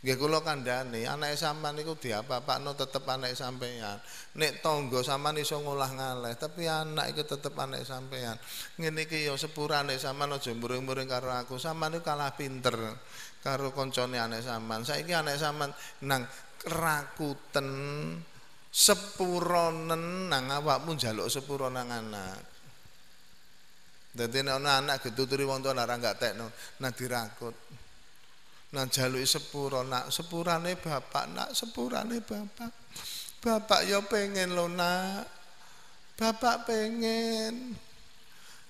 Nggih kula kandhane, anake sampean niku diapapakno tetep anake sampean. Nek tangga sampean iso ngolah ngaleh, tapi anak iku tetep anake sampean. Ngene iki ya sepurane sampean aja muring-muring karo aku. Sampean niku kalah pinter karo koncone anak sampean. Saiki anak sampean nang rakuten sepuronen nang awakmu njaluk sepuro nang anak. Dadi nek ana anak getuturi wong tuwa larang gak tekno, nang dirakut. Nah jalui sepuro nak sepurane bapak nak sepurane bapak. Bapak yo ya pengen lo nak. Bapak pengen.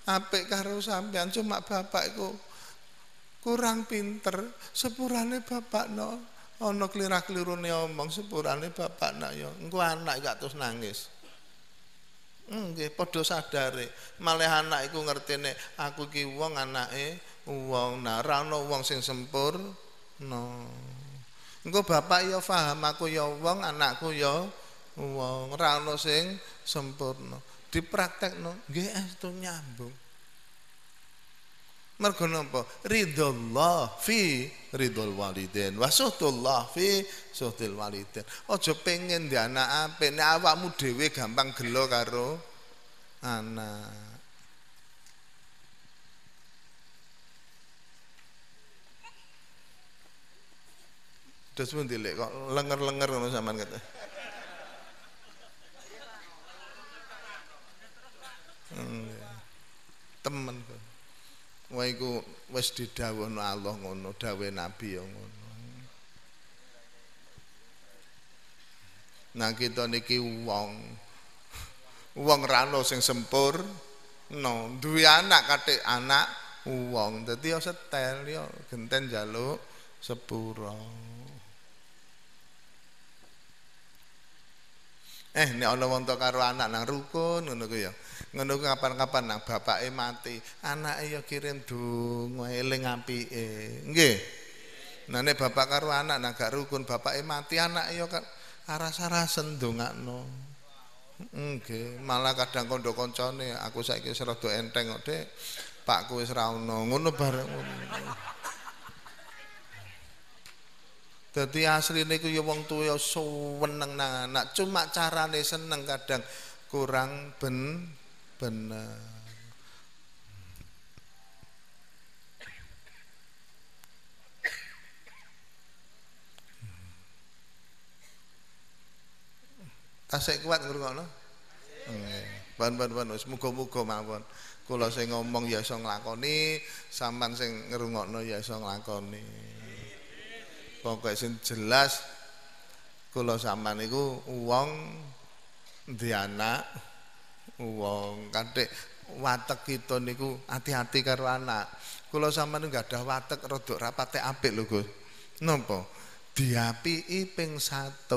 Apik karo sampean cuma bapak iku kurang pinter. Sepurane bapak no. Ono keliru klirune omong sepurane bapak nak yo. Ya, engko anak gak terus nangis. Nggih, padha sadare. Malah anak iku ngertine aku ki wong anake wong nah, ora ana wong sing sempur no engko bapak ya paham aku ya wong anakku ya wong ora ono sing sempurna dipraktekno nggih itu nyambung mergo napa ridhollah fi ridhol waliden wa fi suhtil waliden aja pengen di anak ape nek awakmu dhewe gampang gelo karo anak Dos pun dilek kok lenger-lenger ngono sampean kata. Hmm. Temen kok. Wah iku wis didhawuhno Allah ngono, dawe nabi ya ngono. Nah kita niki wong wong rano sing sempur no duwe anak katik anak wong dadi yo ya setel yo ya genten jaluk sepuro Eh nek ana wong karo anak nang rukun ngono ku ya. Ngono ku kapan-kapan nang bapake mati, anake ya kirim donga eling apike. Nggih. Nah nek bapak karo anak nang gak rukun, bapake mati, anake ya rasa-rasa ndongakno. Nggih, malah kadang kandha koncone aku saiki wis rada enteng kok, Dek. Pakku wis ra ono. Ngono bareng. Dadi asli ku ya wong tuwa seneng nang anak, cuma carane seneng kadang kurang ben bener. Tasik kuat ngrungokno? Nggih. Ban-ban-ban wis muga-muga mawon. Kula sing ngomong ya iso nglakoni, sampean sing ngrungokno ya iso nglakoni. pokoke sing jelas kula sampean niku wong ndhi anak wong kathik watek kita niku ati-ati karo anak. Kula sampean nggak ada watek rodok rapate apik lho Gus. Nopo? Diapii ping 100,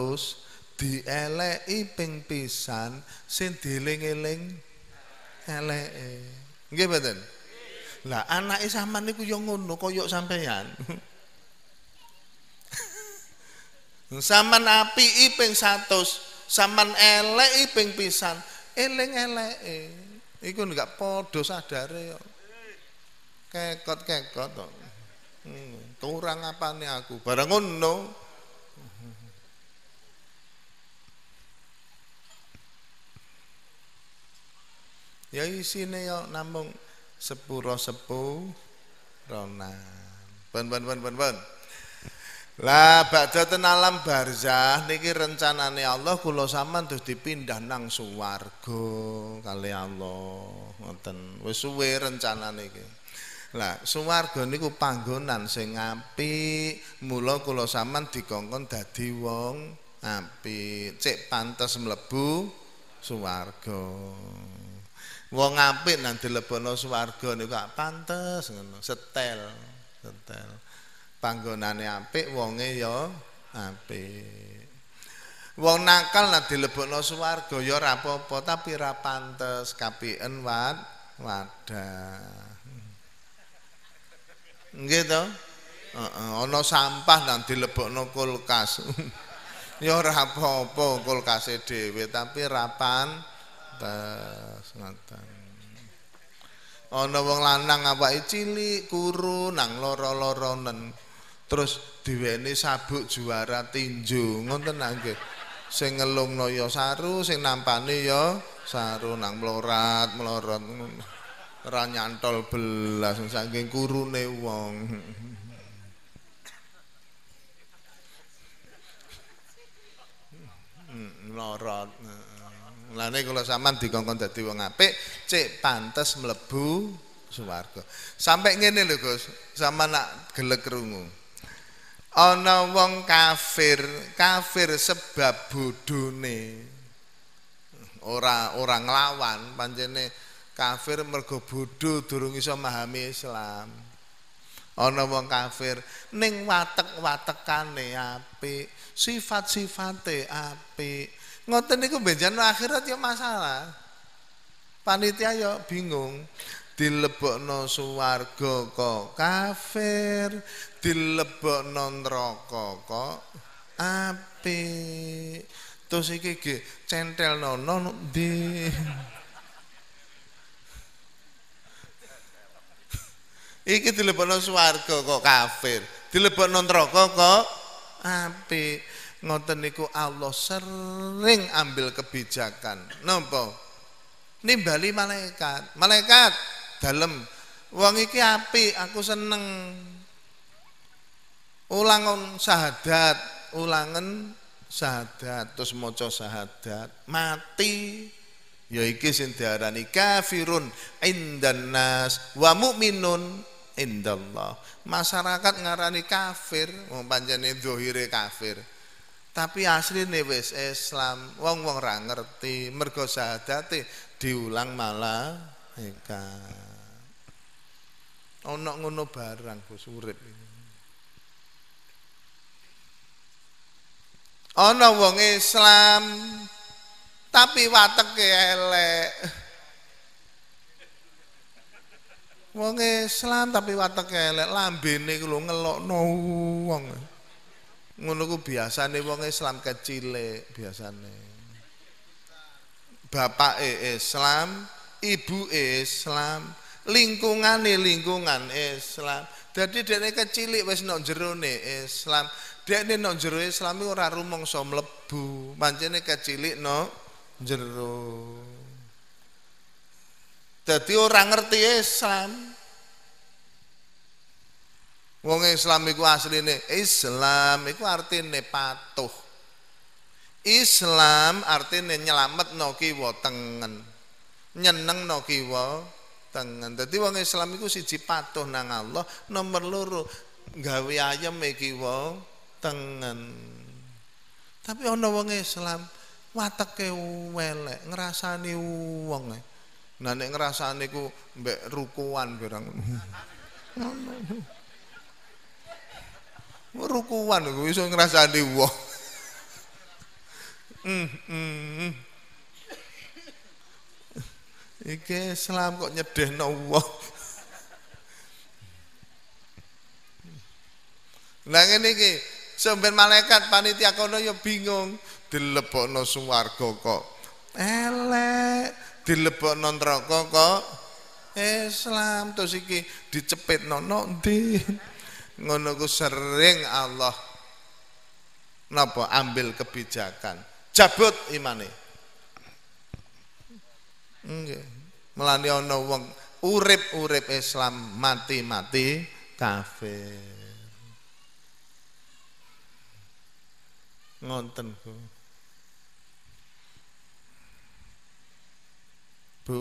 dieleki ping pisan, sing dieling-eling eleke. Nggih, Mboten? Lah anake sampean niku ya ngono koyok sampean. Saman api ipeng santos, saman ele ipeng pisan. Eling eleke. Iku enggak padha sadare kok. Kekot-kekot kok. apa nih aku? Barang ngono. ya isine yo namung sepuro sepu ronan ben ben ben ben ben Lah badhe ten alam barzah niki rencanane Allah kula sampean terus dipindah nang swarga kali Allah ngoten wis suwe rencanane iki. Lah swarga niku panggonan sing apik mula kula sampean dikongkon dadi wong apik cek pantes mlebu swarga. Wong apik nang dilebono swarga niku pantes ngono setel setel. panggonane apik wonge ya apik Wong nakal nek dilebokno swarga ya ora apa-apa tapi ora pantes kapien wad wadah. Nggih to? ana sampah nang dilebokno kulkas. ya ora apa-apa kulkase dhewe tapi rapan pantes ngoten. Ono wong lanang awake cilik kuru nang loro-loronen. terus diweni sabuk juara tinju ngonten nangge sing ngelungno ya saru sing nampane ya saru nang melorat melorot ora nyantol belas saking kurune wong melorot hmm, lane kula sampean dikongkon dadi wong apik cek pantes mlebu swarga sampai ngene lho Gus sampean nak gelek rungu ana wong kafir kafir sebab bodhone ora ora nglawan pancene kafir mergo bodho durung iso memahami Islam ana wong kafir ning watek-watekane apik sifat-sifate apik ngoten niku benjana akhirat ya masalah panitia ya bingung dilebokno suwarga kok kafir non rokok kok api Terus iki ge non nono di, iki non swarga kok kafir, non rokok kok api Ngoten niku Allah sering ambil kebijakan. nopo Nimbali malaikat. Malaikat dalam wong iki api aku seneng ulangan syahadat ulangan syahadat terus maca syahadat mati ya iki sing diarani kafirun indan nas wa mukminun indallah masyarakat ngarani kafir wong pancene zahire kafir tapi asline wis Islam wong-wong ra ngerti mergo syahadate diulang malah ika ono ngono barang Gus urip iki ana wong Islam tapi wateke elek wong Islam tapi wateke elek lambene ku ngelokno wong ngono ku biasane wong Islam kecilik biasane bapak e Islam ibu Islam e lingkungane lingkungan Islam e jadi dene kecilik wis nok jerone Islam e ini nang jero Islam e, ora rumong mlebu pancene kecilik no jero dadi orang ngerti e, Islam wong Islam iku asline Islam arti artine patuh Islam artine nyelametno kiwa tengen nyenengno kiwa tengen dadi wong Islam iku siji patuh nang Allah nomor loro gawe ayam e kiwa tengen. Tapi ana wong Islam wateke elek, ngrasani wong. E. Nah nek ngrasani ku mbek rukuan barang. rukuan ku iso ngrasani wong. Mm, Iki Islam kok nyedehno wong. Lah ngene iki Sampai malaikat panitia kono ya bingung, dilebokno swarga kok elek, dilepok neraka kok Islam Tosiki iki dicepitno di ndi. Ngono ku sering Allah napa ambil kebijakan cabut imane. Nggih. Melani ono wong urip-urip Islam mati-mati kafir. ngonten Bu. Bu.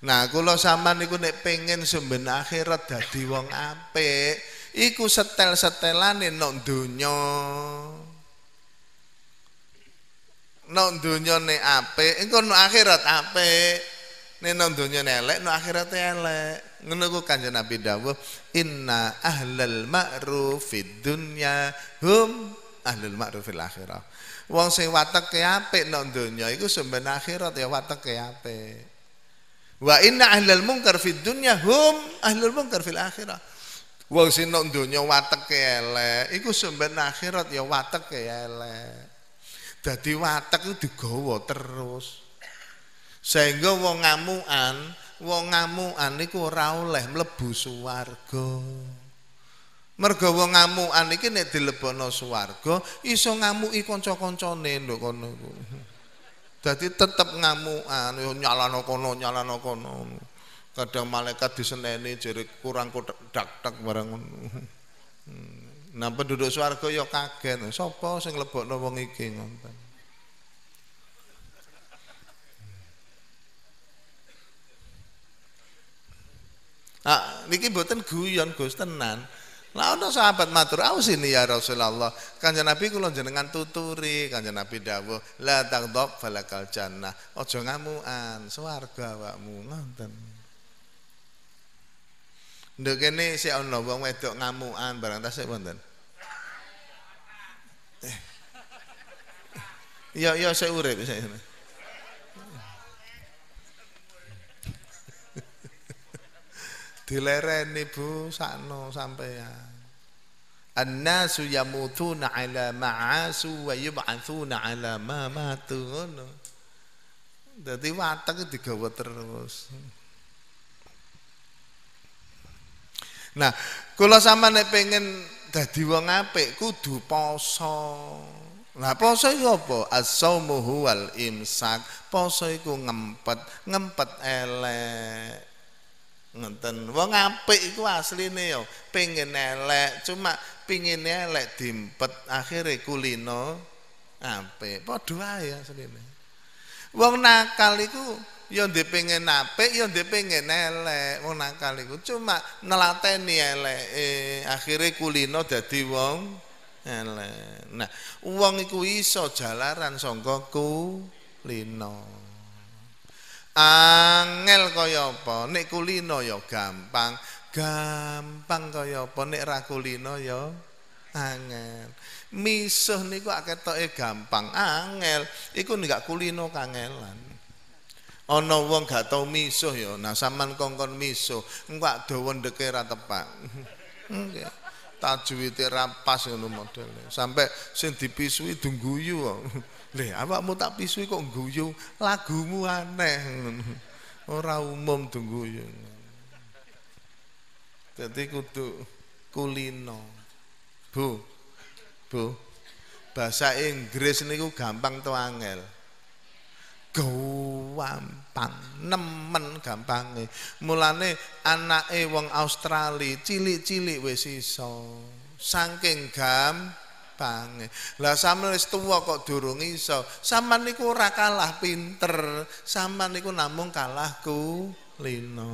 Nah, kula sampean niku nek pengin sumben akhirat dadi wong apik, iku setel-setelane nang donya. Nang donya nek apik, engko akhirat apik. Nek nang donya elek, nang akhirat elek. ngono Kanjeng Nabi dawuh inna ahlal ma'ruf dunya hum ahlul ma'ruf akhirat. akhirah wong sing ke apik nang donya iku sumben akhirat ya ke apik wa inna ahlal munkar fid dunya hum ahlul munkar fil akhirah wong sing nang donya ke elek iku sumben akhirat ya ke elek dadi watek itu digawa terus sehingga wong ngamukan wong ngamukan iku ora oleh mlebu swarga. Merga wong ngamukan iki nek dilebono swarga iso ngamuki kanca-kancane lho kono iku. Dadi tetep ngamukan nyalano kono nyalano kono. Kadang malaikat diseneni jere kurang dak-dak bareng. Hmm. Napa duduk swarga ya kaget. Sapa sing lebokno wong iki ngoten. Nah, niki boten guyon Gus tenan. Lah ono sahabat matur ini ya Rasulullah. Kanjeng Nabi kula jenengan tuturi, Kanjeng Nabi dawuh, la taghdab falakal jannah. Aja ngamukan, swarga awakmu ngoten. Ndek kene sik ono wong wedok ngamukan barang tasik wonten. Eh. Eh. Ya ya saya urip saya. dilereni Bu sakno sampean. Annasu yamutuna ala ma'asu wa yub'atsuna ala ma matu ngono. Dadi watek digawa terus. Nah, kula sampeyan pengen dadi wong apik kudu poso. Lah poso iku apa? As-saumu wal imsak. Poso iku ngempet, ngempet elek. Ngeten. Wong apik iku asline ya pengen elek, cuma pingin elek dimpet akhire kulino apik. Padha ae asline. Wong nakal iku ya ndek pengen apik, ya ndek pengen elek. Wong nakal iku cuma nelateni eleke, akhire kulino dadi wong elek. Nah, wong iku iso jalaran sangka kulino. angel kaya apa nek kulino ya gampang gampang kaya apa nek ra kulino ya angel misuh niku aketoke gampang angel iku nggak kulino kangelan ana wong gak tau misuh ya nah sampean kongkon misuh kok dawa ndeke ra tepak nggih tajuwite rapas ngono modele Sampai sing dipisui dungguyu wong Lih, awakmu tak pisui kok guyu, lagumu aneh Ora umum tunggu, Dadi kudu kulino. Bu. Bu. Bahasa Inggris niku gampang to angel. gampang nemen gampange mulane anake wong Australia cilik-cilik wis iso saking gampang gampang. Lah sampean wis tuwa kok durung iso. Sampean niku ora kalah pinter. Sampean niku namung kalahku lino.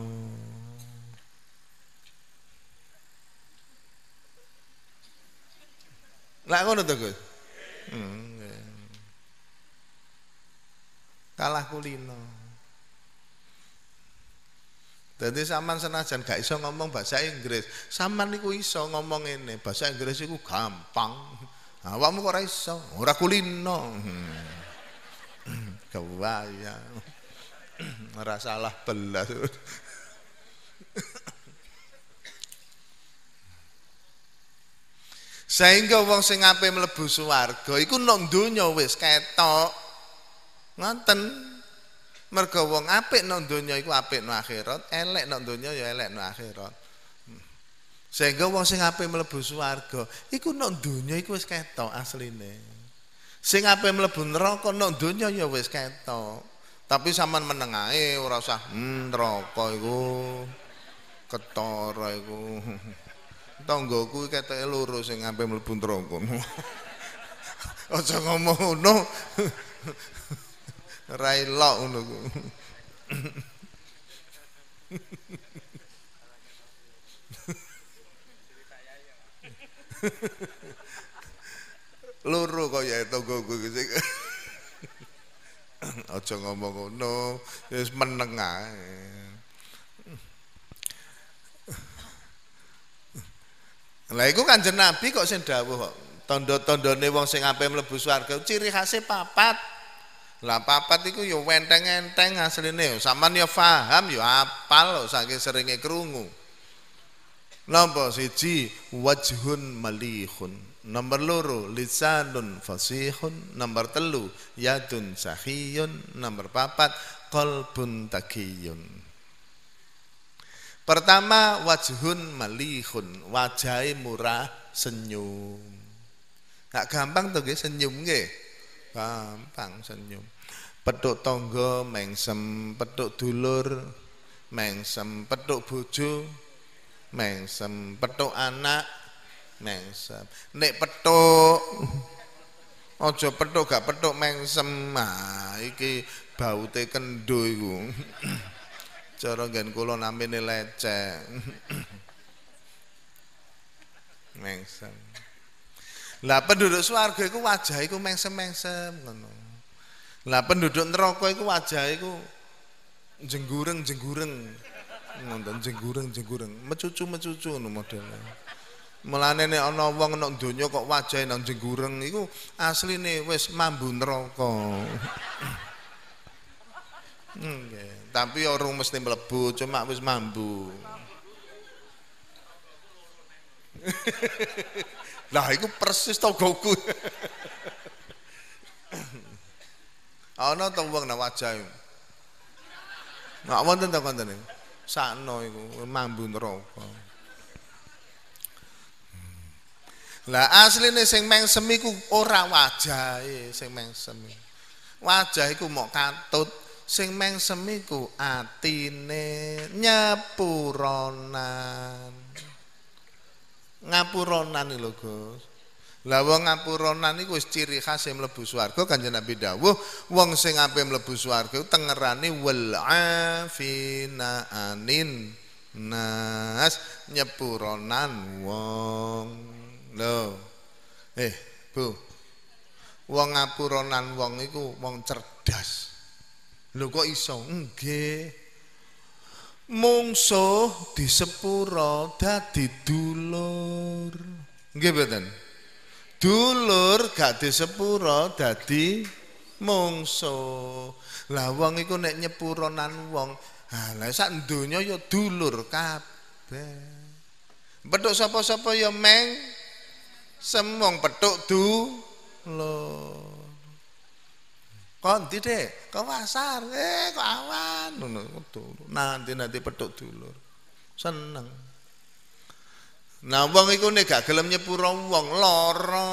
Lah ngono to, Gus? Kalah ku lino. Jadi saman senajan gak iso ngomong bahasa Inggris, Saman niku iso ngomong ini bahasa Inggris itu gampang. Awakmu kok ora iso, ora kulino. Hmm. Kewaya. Ora salah belas. Sehingga wong sing ape mlebu swarga iku nang donya wis ketok. Ngoten. Mergo wong apik nang donya iku apik nang akhirat, elek nang donya ya elek nang akhirat. Sehingga wong sing ape mlebu swarga iku nok donya iku wis ketok asline. Sing ape mlebu neraka nok donya ya wis ketok. Tapi sampean menengae ae ora usah hmm neraka iku ketara iku. Tanggoku ketoke loro sing ape mlebu neraka. Aja ngomong ngono. Ora elok ngono Loro kaya tanggoku sing aja ngomong ngono, wis meneng ae. Lah iku Kanjeng Nabi kok sing dawuh kok tanda-tandane wong sing ape mlebu swarga ciri khasé papat. Lah papat iku yo ya wenteng-enteng asline sampean ya paham yo ya apal saking seringe krungu. Napa siji wajhun malihun. Nomor loro lisanun fasihun, nomor telu yadun sahiyun, nomor papat kolbun takiyun. Pertama wajhun malihun, wajai murah senyum. nggak gampang tuh guys senyum nggih. Gampang senyum. Petuk tonggo mengsem, petuk dulur mengsem, petuk bojo mengsem petuk anak mengsem nek petuk ojo petuk gak petuk mengsem ah iki baute kendo iku cara nggen kula nampine lecek mengsem lah penduduk swarga iku wajah iku mengsem-mengsem ngono lah penduduk neraka iku wajah iku jenggureng-jenggureng ngonten jenggureng-jenggureng, mecucu-mecucu ngono modelnya. Mulane nek ono wong nong dunyo kok wajahe nang jenggureng asli nih wes mambu neraka. Nggih, tapi orang mesti mlebu, cuma wes mambu. Lah itu persis togoku. ono tau wong nawa wajahe. Nek wonten ta kontene? sakno iku mambu neraka. Lah asline sing mengsem iku ora wajahe sing mengsem. Wajah iku mok katut, sing mengsem iku atine nyapuronan. Ngapuronan lho, Gus. Lah wong ngapurana niku wis ciri khase mlebu swarga Kanjeng Nabi dawuh wong sing ape mlebu swarga tengerane wal afina anin nas nyepuronan wong. Lho. Eh, Bu. Wong ngapuranan wong iku wong cerdas. Lho kok iso? Nggih. Mungsuh disepuro dadi dulur. Nggih mboten? dulur gak disepuro dadi mungsu lah wong iku nek nyepuro nan wong ah, lah sak donya ya dulur kabeh petuk sapa-sapa ya meng semong petuk dulur lo kondi deh eh kok awan nanti nanti petuk dulur seneng Nah wong iku nek gak gelem nyepuro wong lara.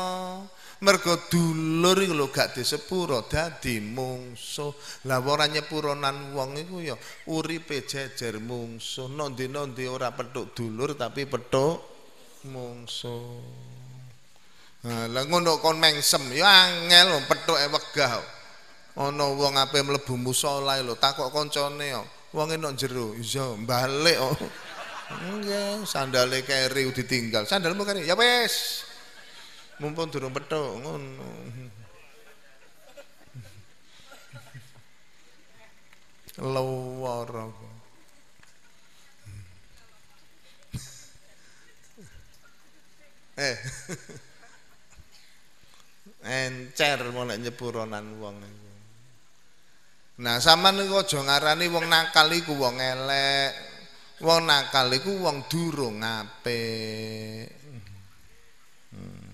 Mergo dulur iku lho gak disepuro dadi mungsu. Lah ora nyepuro nan wong iku ya uripe jejer mungsu. Nondi-nondi ora petuk dulur tapi petuk mungsu. Lah ngono kon mengsem ya angel petuk e wegah. Ana wong ape mlebu musala lho takok koncone yo. Wong e nok jero. Iya, bali kok. Enggak, sandale keri ditinggal. Sandalmu keri. Ya wis. Mumpung durung petuk ngono. Lawara. Eh. Encer mulai nyeburonan wong Nah sama nih kok jangan ngarani wong nakal iku wong elek Wong nakal iku wong durung ngapik. Hmm.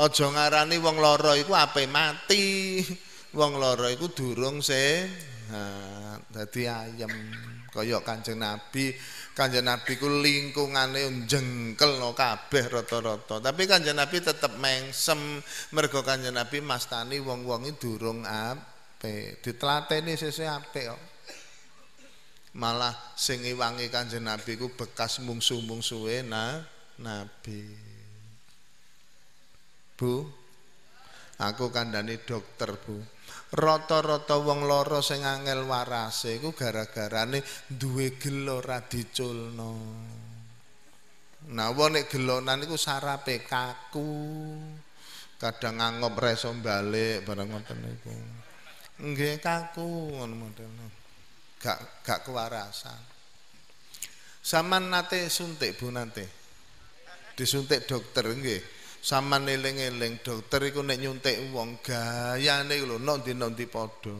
Aja hmm. ngarani wong lara iku ape mati. Wong lara iku durung se dadi ayem kaya Kanjeng Nabi. Kanjeng Nabi ku lingkungane jengkel kabeh rata-rata. Tapi Kanjeng Nabi tetep mengsem mergo Kanjeng Nabi mastani wong-wonge durung ape. Ditlateni sese ape kok. malah sing iwangi kanjeng nabi ku bekas mungsu mungsuwe na nabi bu aku kandani dokter bu rata-rata wong loro sing angel warase iku gara-garane duwe gelo ra diculno nah nek gelonan iku sarape kaku kadang ngangop reso balik bareng ngoten niku nggih kaku ngono gak gak kewarasan. Saman nate suntik Bu nanti. Disuntik dokter nggih. Saman eling-eling dokter iku nek nyuntik wong gayane lho nok ndi-ndi padha.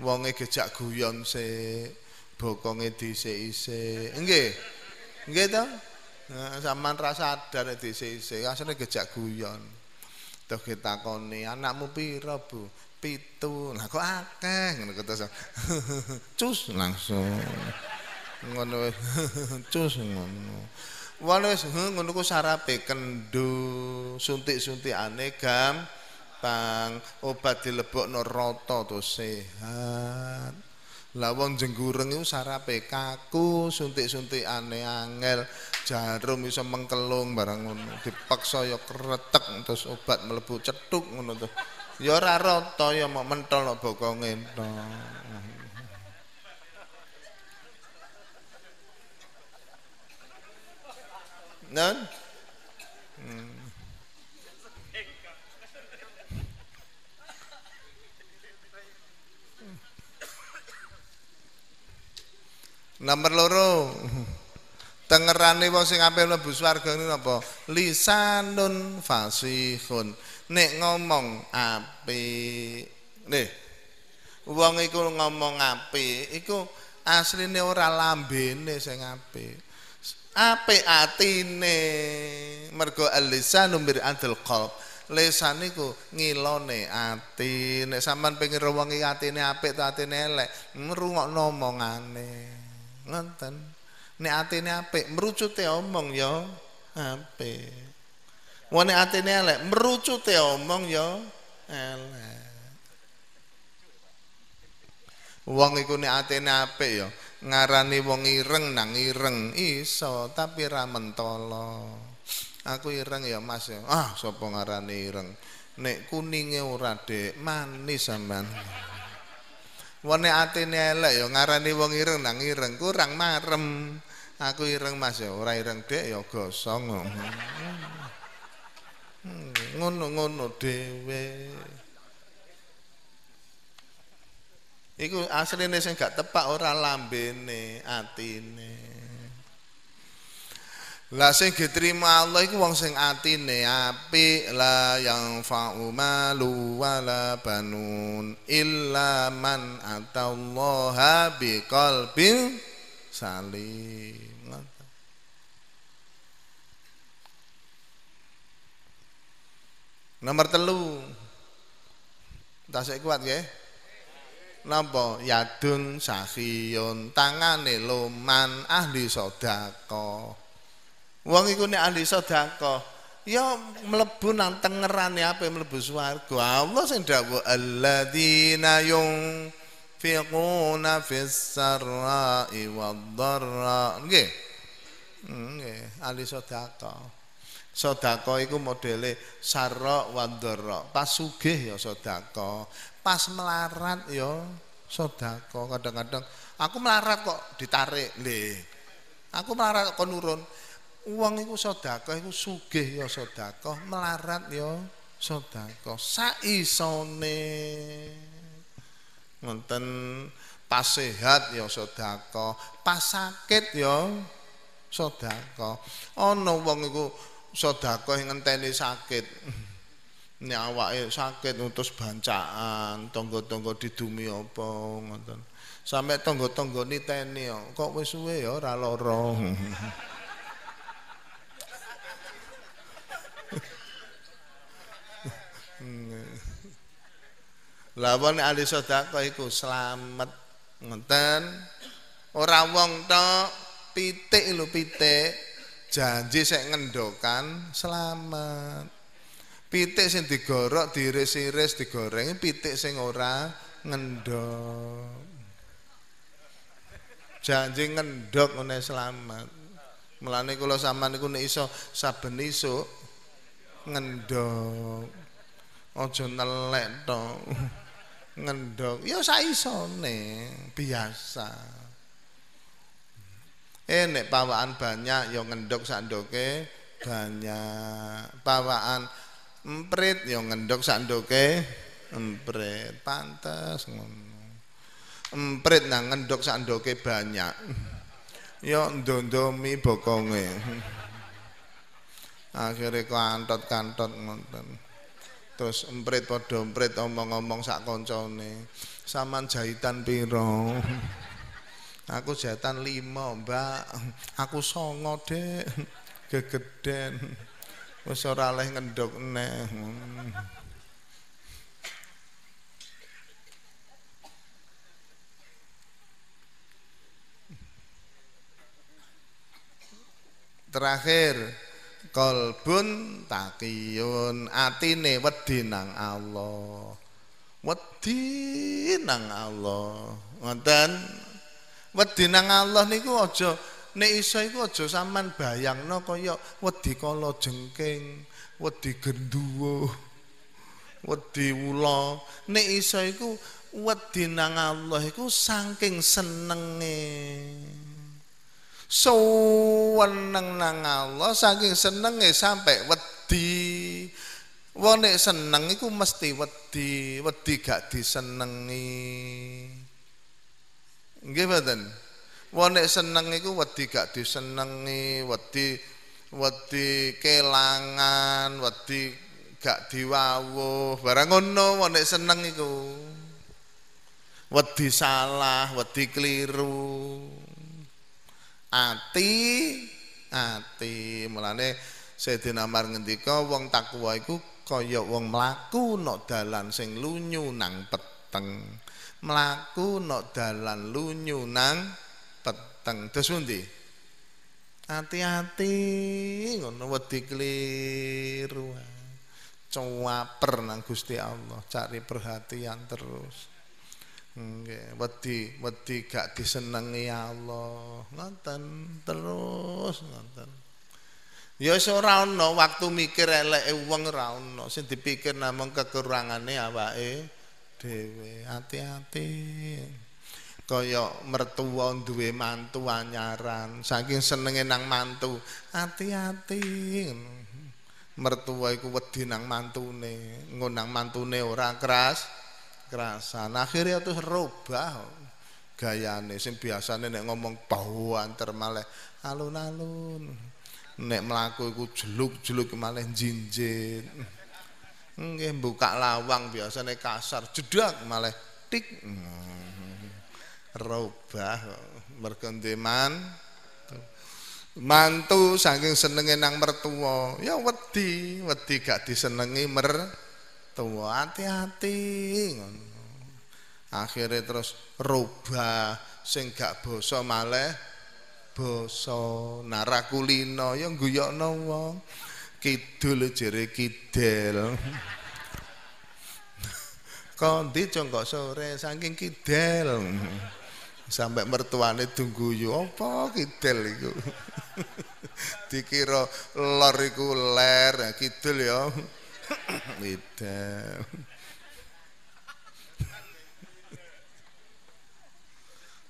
Wonge gejak guyon se, bokonge isi isik Nggih. Nggih to? Saman ra sadar nek dhisik-isik, asline gejak guyon. Toh ketakoni anakmu pira Bu? pitu lah kok akeh ngono kata cus langsung ngono cus ngono wales ngono ku sarape kendu suntik-suntik anegam pang obat dilebok no roto to sehat lawang jenggureng itu sarape kaku suntik-suntik aneh angel jarum bisa mengkelung barang ngono dipaksa ya keretek terus obat melebu cetuk ngono tuh Ya ora rata ya mok menthol nok bokonge to. Nen. Hmm. Nomor loro. Tengerane wong sing ampe mlebu swarga niku napa? Lisanun fasihun. nek ngomong apik nek wong iku ngomong apik iku asline ora lambene sing apik apik atine mergo alisanu mir antul qalb lisan iku ngilone ati nek sampean pengen wong iki atine apik ta atine elek Ngeru omongane ngoten nek atine apik mrucute omong yo apik Wani atine elek, merucute omong yo, elek. Wong iku nek atine apik yo, ngarani wong ireng nang ireng iso, tapi ra mentolo. Aku ireng ya Mas Ah, sapa ngarani ireng? Nek kuninge ora, Dek, manis sampean. Wani atine elek yo, ngarani wong ireng nang ireng kurang marem. Aku ireng Mas ya, ora ireng Dek ya gosong. ngono-ngono dhewe. Iku asline sing gak tepak ora lambene, atine. Lah sing diterima Allah iku wong sing atine apik la yang fa'uma lu wala banun illa man atallaha biqalbin salim. Nomor telu. Tasik kuat nggih. Napa yadun tangan, tangane Man, ahli sodako, Wong iku nek ahli sedekah ya melebu nang ya apa melebu swarga. Allah sing dawuh alladzina yung yunfiquna fis sarra'i wad dharra. Nggih. Hmm, nggih, ahli sedekah. sodako iku modele sarro wandoro pas sugih ya sodako pas melarat ya sodako kadang-kadang aku melarat kok ditarik le aku melarat kok nurun uang iku sodako iku sugih ya sodako melarat ya sodako saisone ngonten pas sehat ya sodako pas sakit ya sodako ono wong iku sedekah ngenteni sakit. Nek awake sakit utus bancaan, tangga-tangga didumi apa ngoten. Sampe tangga-tangga niteni kok wis suwe ya ora lara. Lawan ahli sedekah iku selamat ngoten. Ora wong tok pitik lho pitik. janji saya ngendokan selamat pitik sing digorok diris-iris digoreng pitik sing ora ngendok janji ngendok ngene selamat melane kula sampean niku nek iso saben iso ngendok aja nelek to ngendok ya saisone biasa eh nek pawaan banyak yo ya ngendok sandoke banyak pawaan emprit yo ya ngendok sandoke emprit pantas ngono emprit nang ngendok sandoke banyak yo ya ndondomi bokonge akhirnya kantot-kantot ngonten. terus emprit padha emprit omong-omong sak koncone saman jahitan piro Aku jatan lima mbak Aku songo dek Gegeden Wis ora leh ngendok neh Terakhir kolbun takiyun atine wedi nang Allah wedi nang Allah ngoten wedi nang Allah niku aja nek iso iku aja sampean bayangno kaya wedi kala jengking, wedi genduwo, wedi ula. Nek iso iku wedi nang Allah iku saking senenge. So weneng nang Allah saking senenge sampe wedi. Wong nek seneng iku mesti wedi, wedi gak disenengi. Nggih mboten. Wong nek seneng iku wedi gak disenengi, wedi wedi kelangan, wedi gak diwawuh, barang ngono wong nek seneng iku. Wedi salah, wedi keliru. Ati ati mulane Sayyidina Umar ngendika wong takwa iku kaya wong mlaku nok dalan sing lunyu nang peteng. mlaku nok dalan lunyu nang peteng terus pundi hati-hati ngono wedi keliru cuaper nang Gusti Allah cari perhatian terus nggih wedi wedi gak disenengi Allah ngoten terus ngoten Ya wis ora ana waktu mikir eleke wong ora ana sing dipikir namung kekurangane awake dhewe ati-ati kaya mertua duwe mantu anyaran saking senenge nang mantu ati-ati mertua iku wedi nang mantune ngonang mantune ora keras kerasan akhirnya terus rubah gayane sing biasane nek ngomong bauan termaleh alun-alun nek mlaku iku jeluk-jeluk malah jinjit nggih buka lawang biasanya kasar jedak malah tik robah mergendeman mantu saking senenge nang mertua ya wedi wedi gak disenengi mertua hati-hati akhirnya terus robah sing gak basa malah naraku lino yang guyok wong kidul jere kidel kondi congkok sore saking kidel sampai mertuane tunggu yo apa kidel iku dikira lor iku ler kidul yo kidel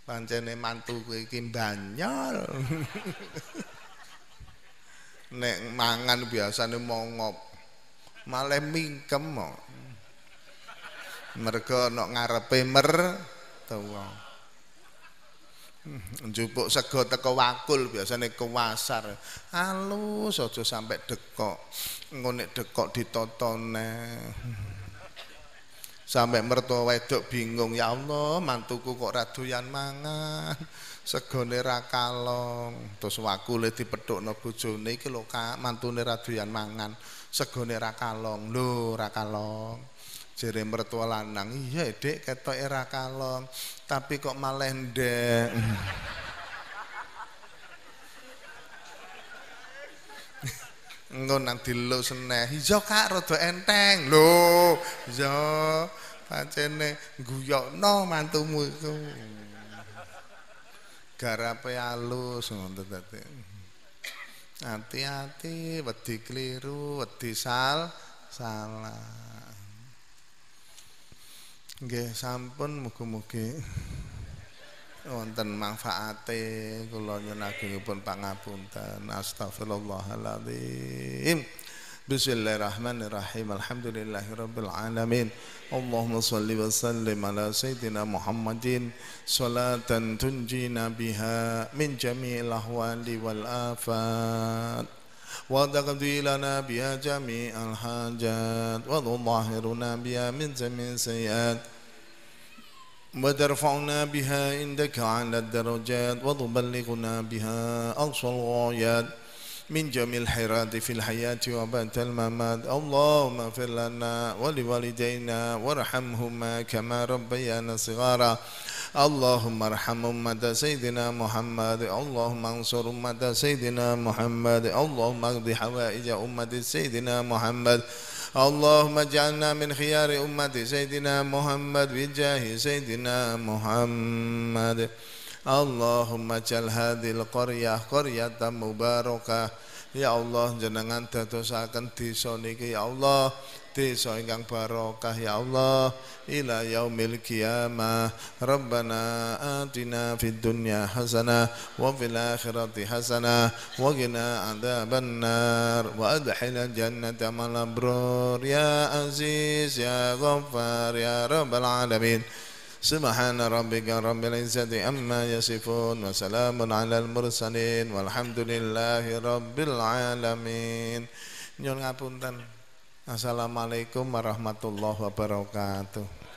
pancene mantu kowe iki banyol nek mangan biasane mongop malah mingkem Merga mergo ngarepe mer tuwa hmm, njupuk sego teko wakul biasane kewasar alus aja sampe dekok ngone dekok ditotone sampe mertua wedok bingung ya Allah mantuku kok radoyan mangan segone ra kalong terus wakule dipethukno bojone iki lho Kak mantune ra mangan segone ra kalong lho ra kalong jere mertua lanang iya Dik ketoke ra kalong tapi kok malah ndek Engko nang dilu seneh. Iya Kak, rada enteng. Lho, iya. Pancene guyokno mantumu itu. garape alus ngoten dadi ati-ati wedi kliru wedi sal salah nggih sampun mugi-mugi wonten manfaate kula nyunagingipun pangapunten astagfirullahaladzim بسم الله الرحمن الرحيم الحمد لله رب العالمين اللهم صل وسلم على سيدنا محمد صلاة تنجينا بها من جميع الأحوال والآفات وتقضي لنا بها جميع الحاجات وتطهرنا بها من جميع السيئات وترفعنا بها عندك على الدرجات وتبلغنا بها أقصى الغايات من جميع الحيرات في الحياة وبات الممات اللهم اغفر لنا ولوالدينا وارحمهما كما ربيانا صغارا اللهم ارحم أمة سيدنا محمد اللهم انصر أمة سيدنا محمد اللهم اقض حوائج أمة سيدنا محمد اللهم اجعلنا من خيار أمة سيدنا محمد بجاه سيدنا محمد Allahumma jal hadhil qaryah qaryatan mubarakah Ya Allah jenengan dadosaken desa niki ya Allah desa ingkang barokah ya Allah ila yaumil qiyamah rabbana atina fid dunya hasanah wa fil akhirati hasanah wa qina adzabannar wa adkhilna jannata ma'al abrar ya aziz ya ghaffar ya rabbal alamin سبحان ربك رب العزة عما يصفون وسلام على المرسلين والحمد لله رب العالمين ngapunten. Assalamualaikum warahmatullahi wabarakatuh.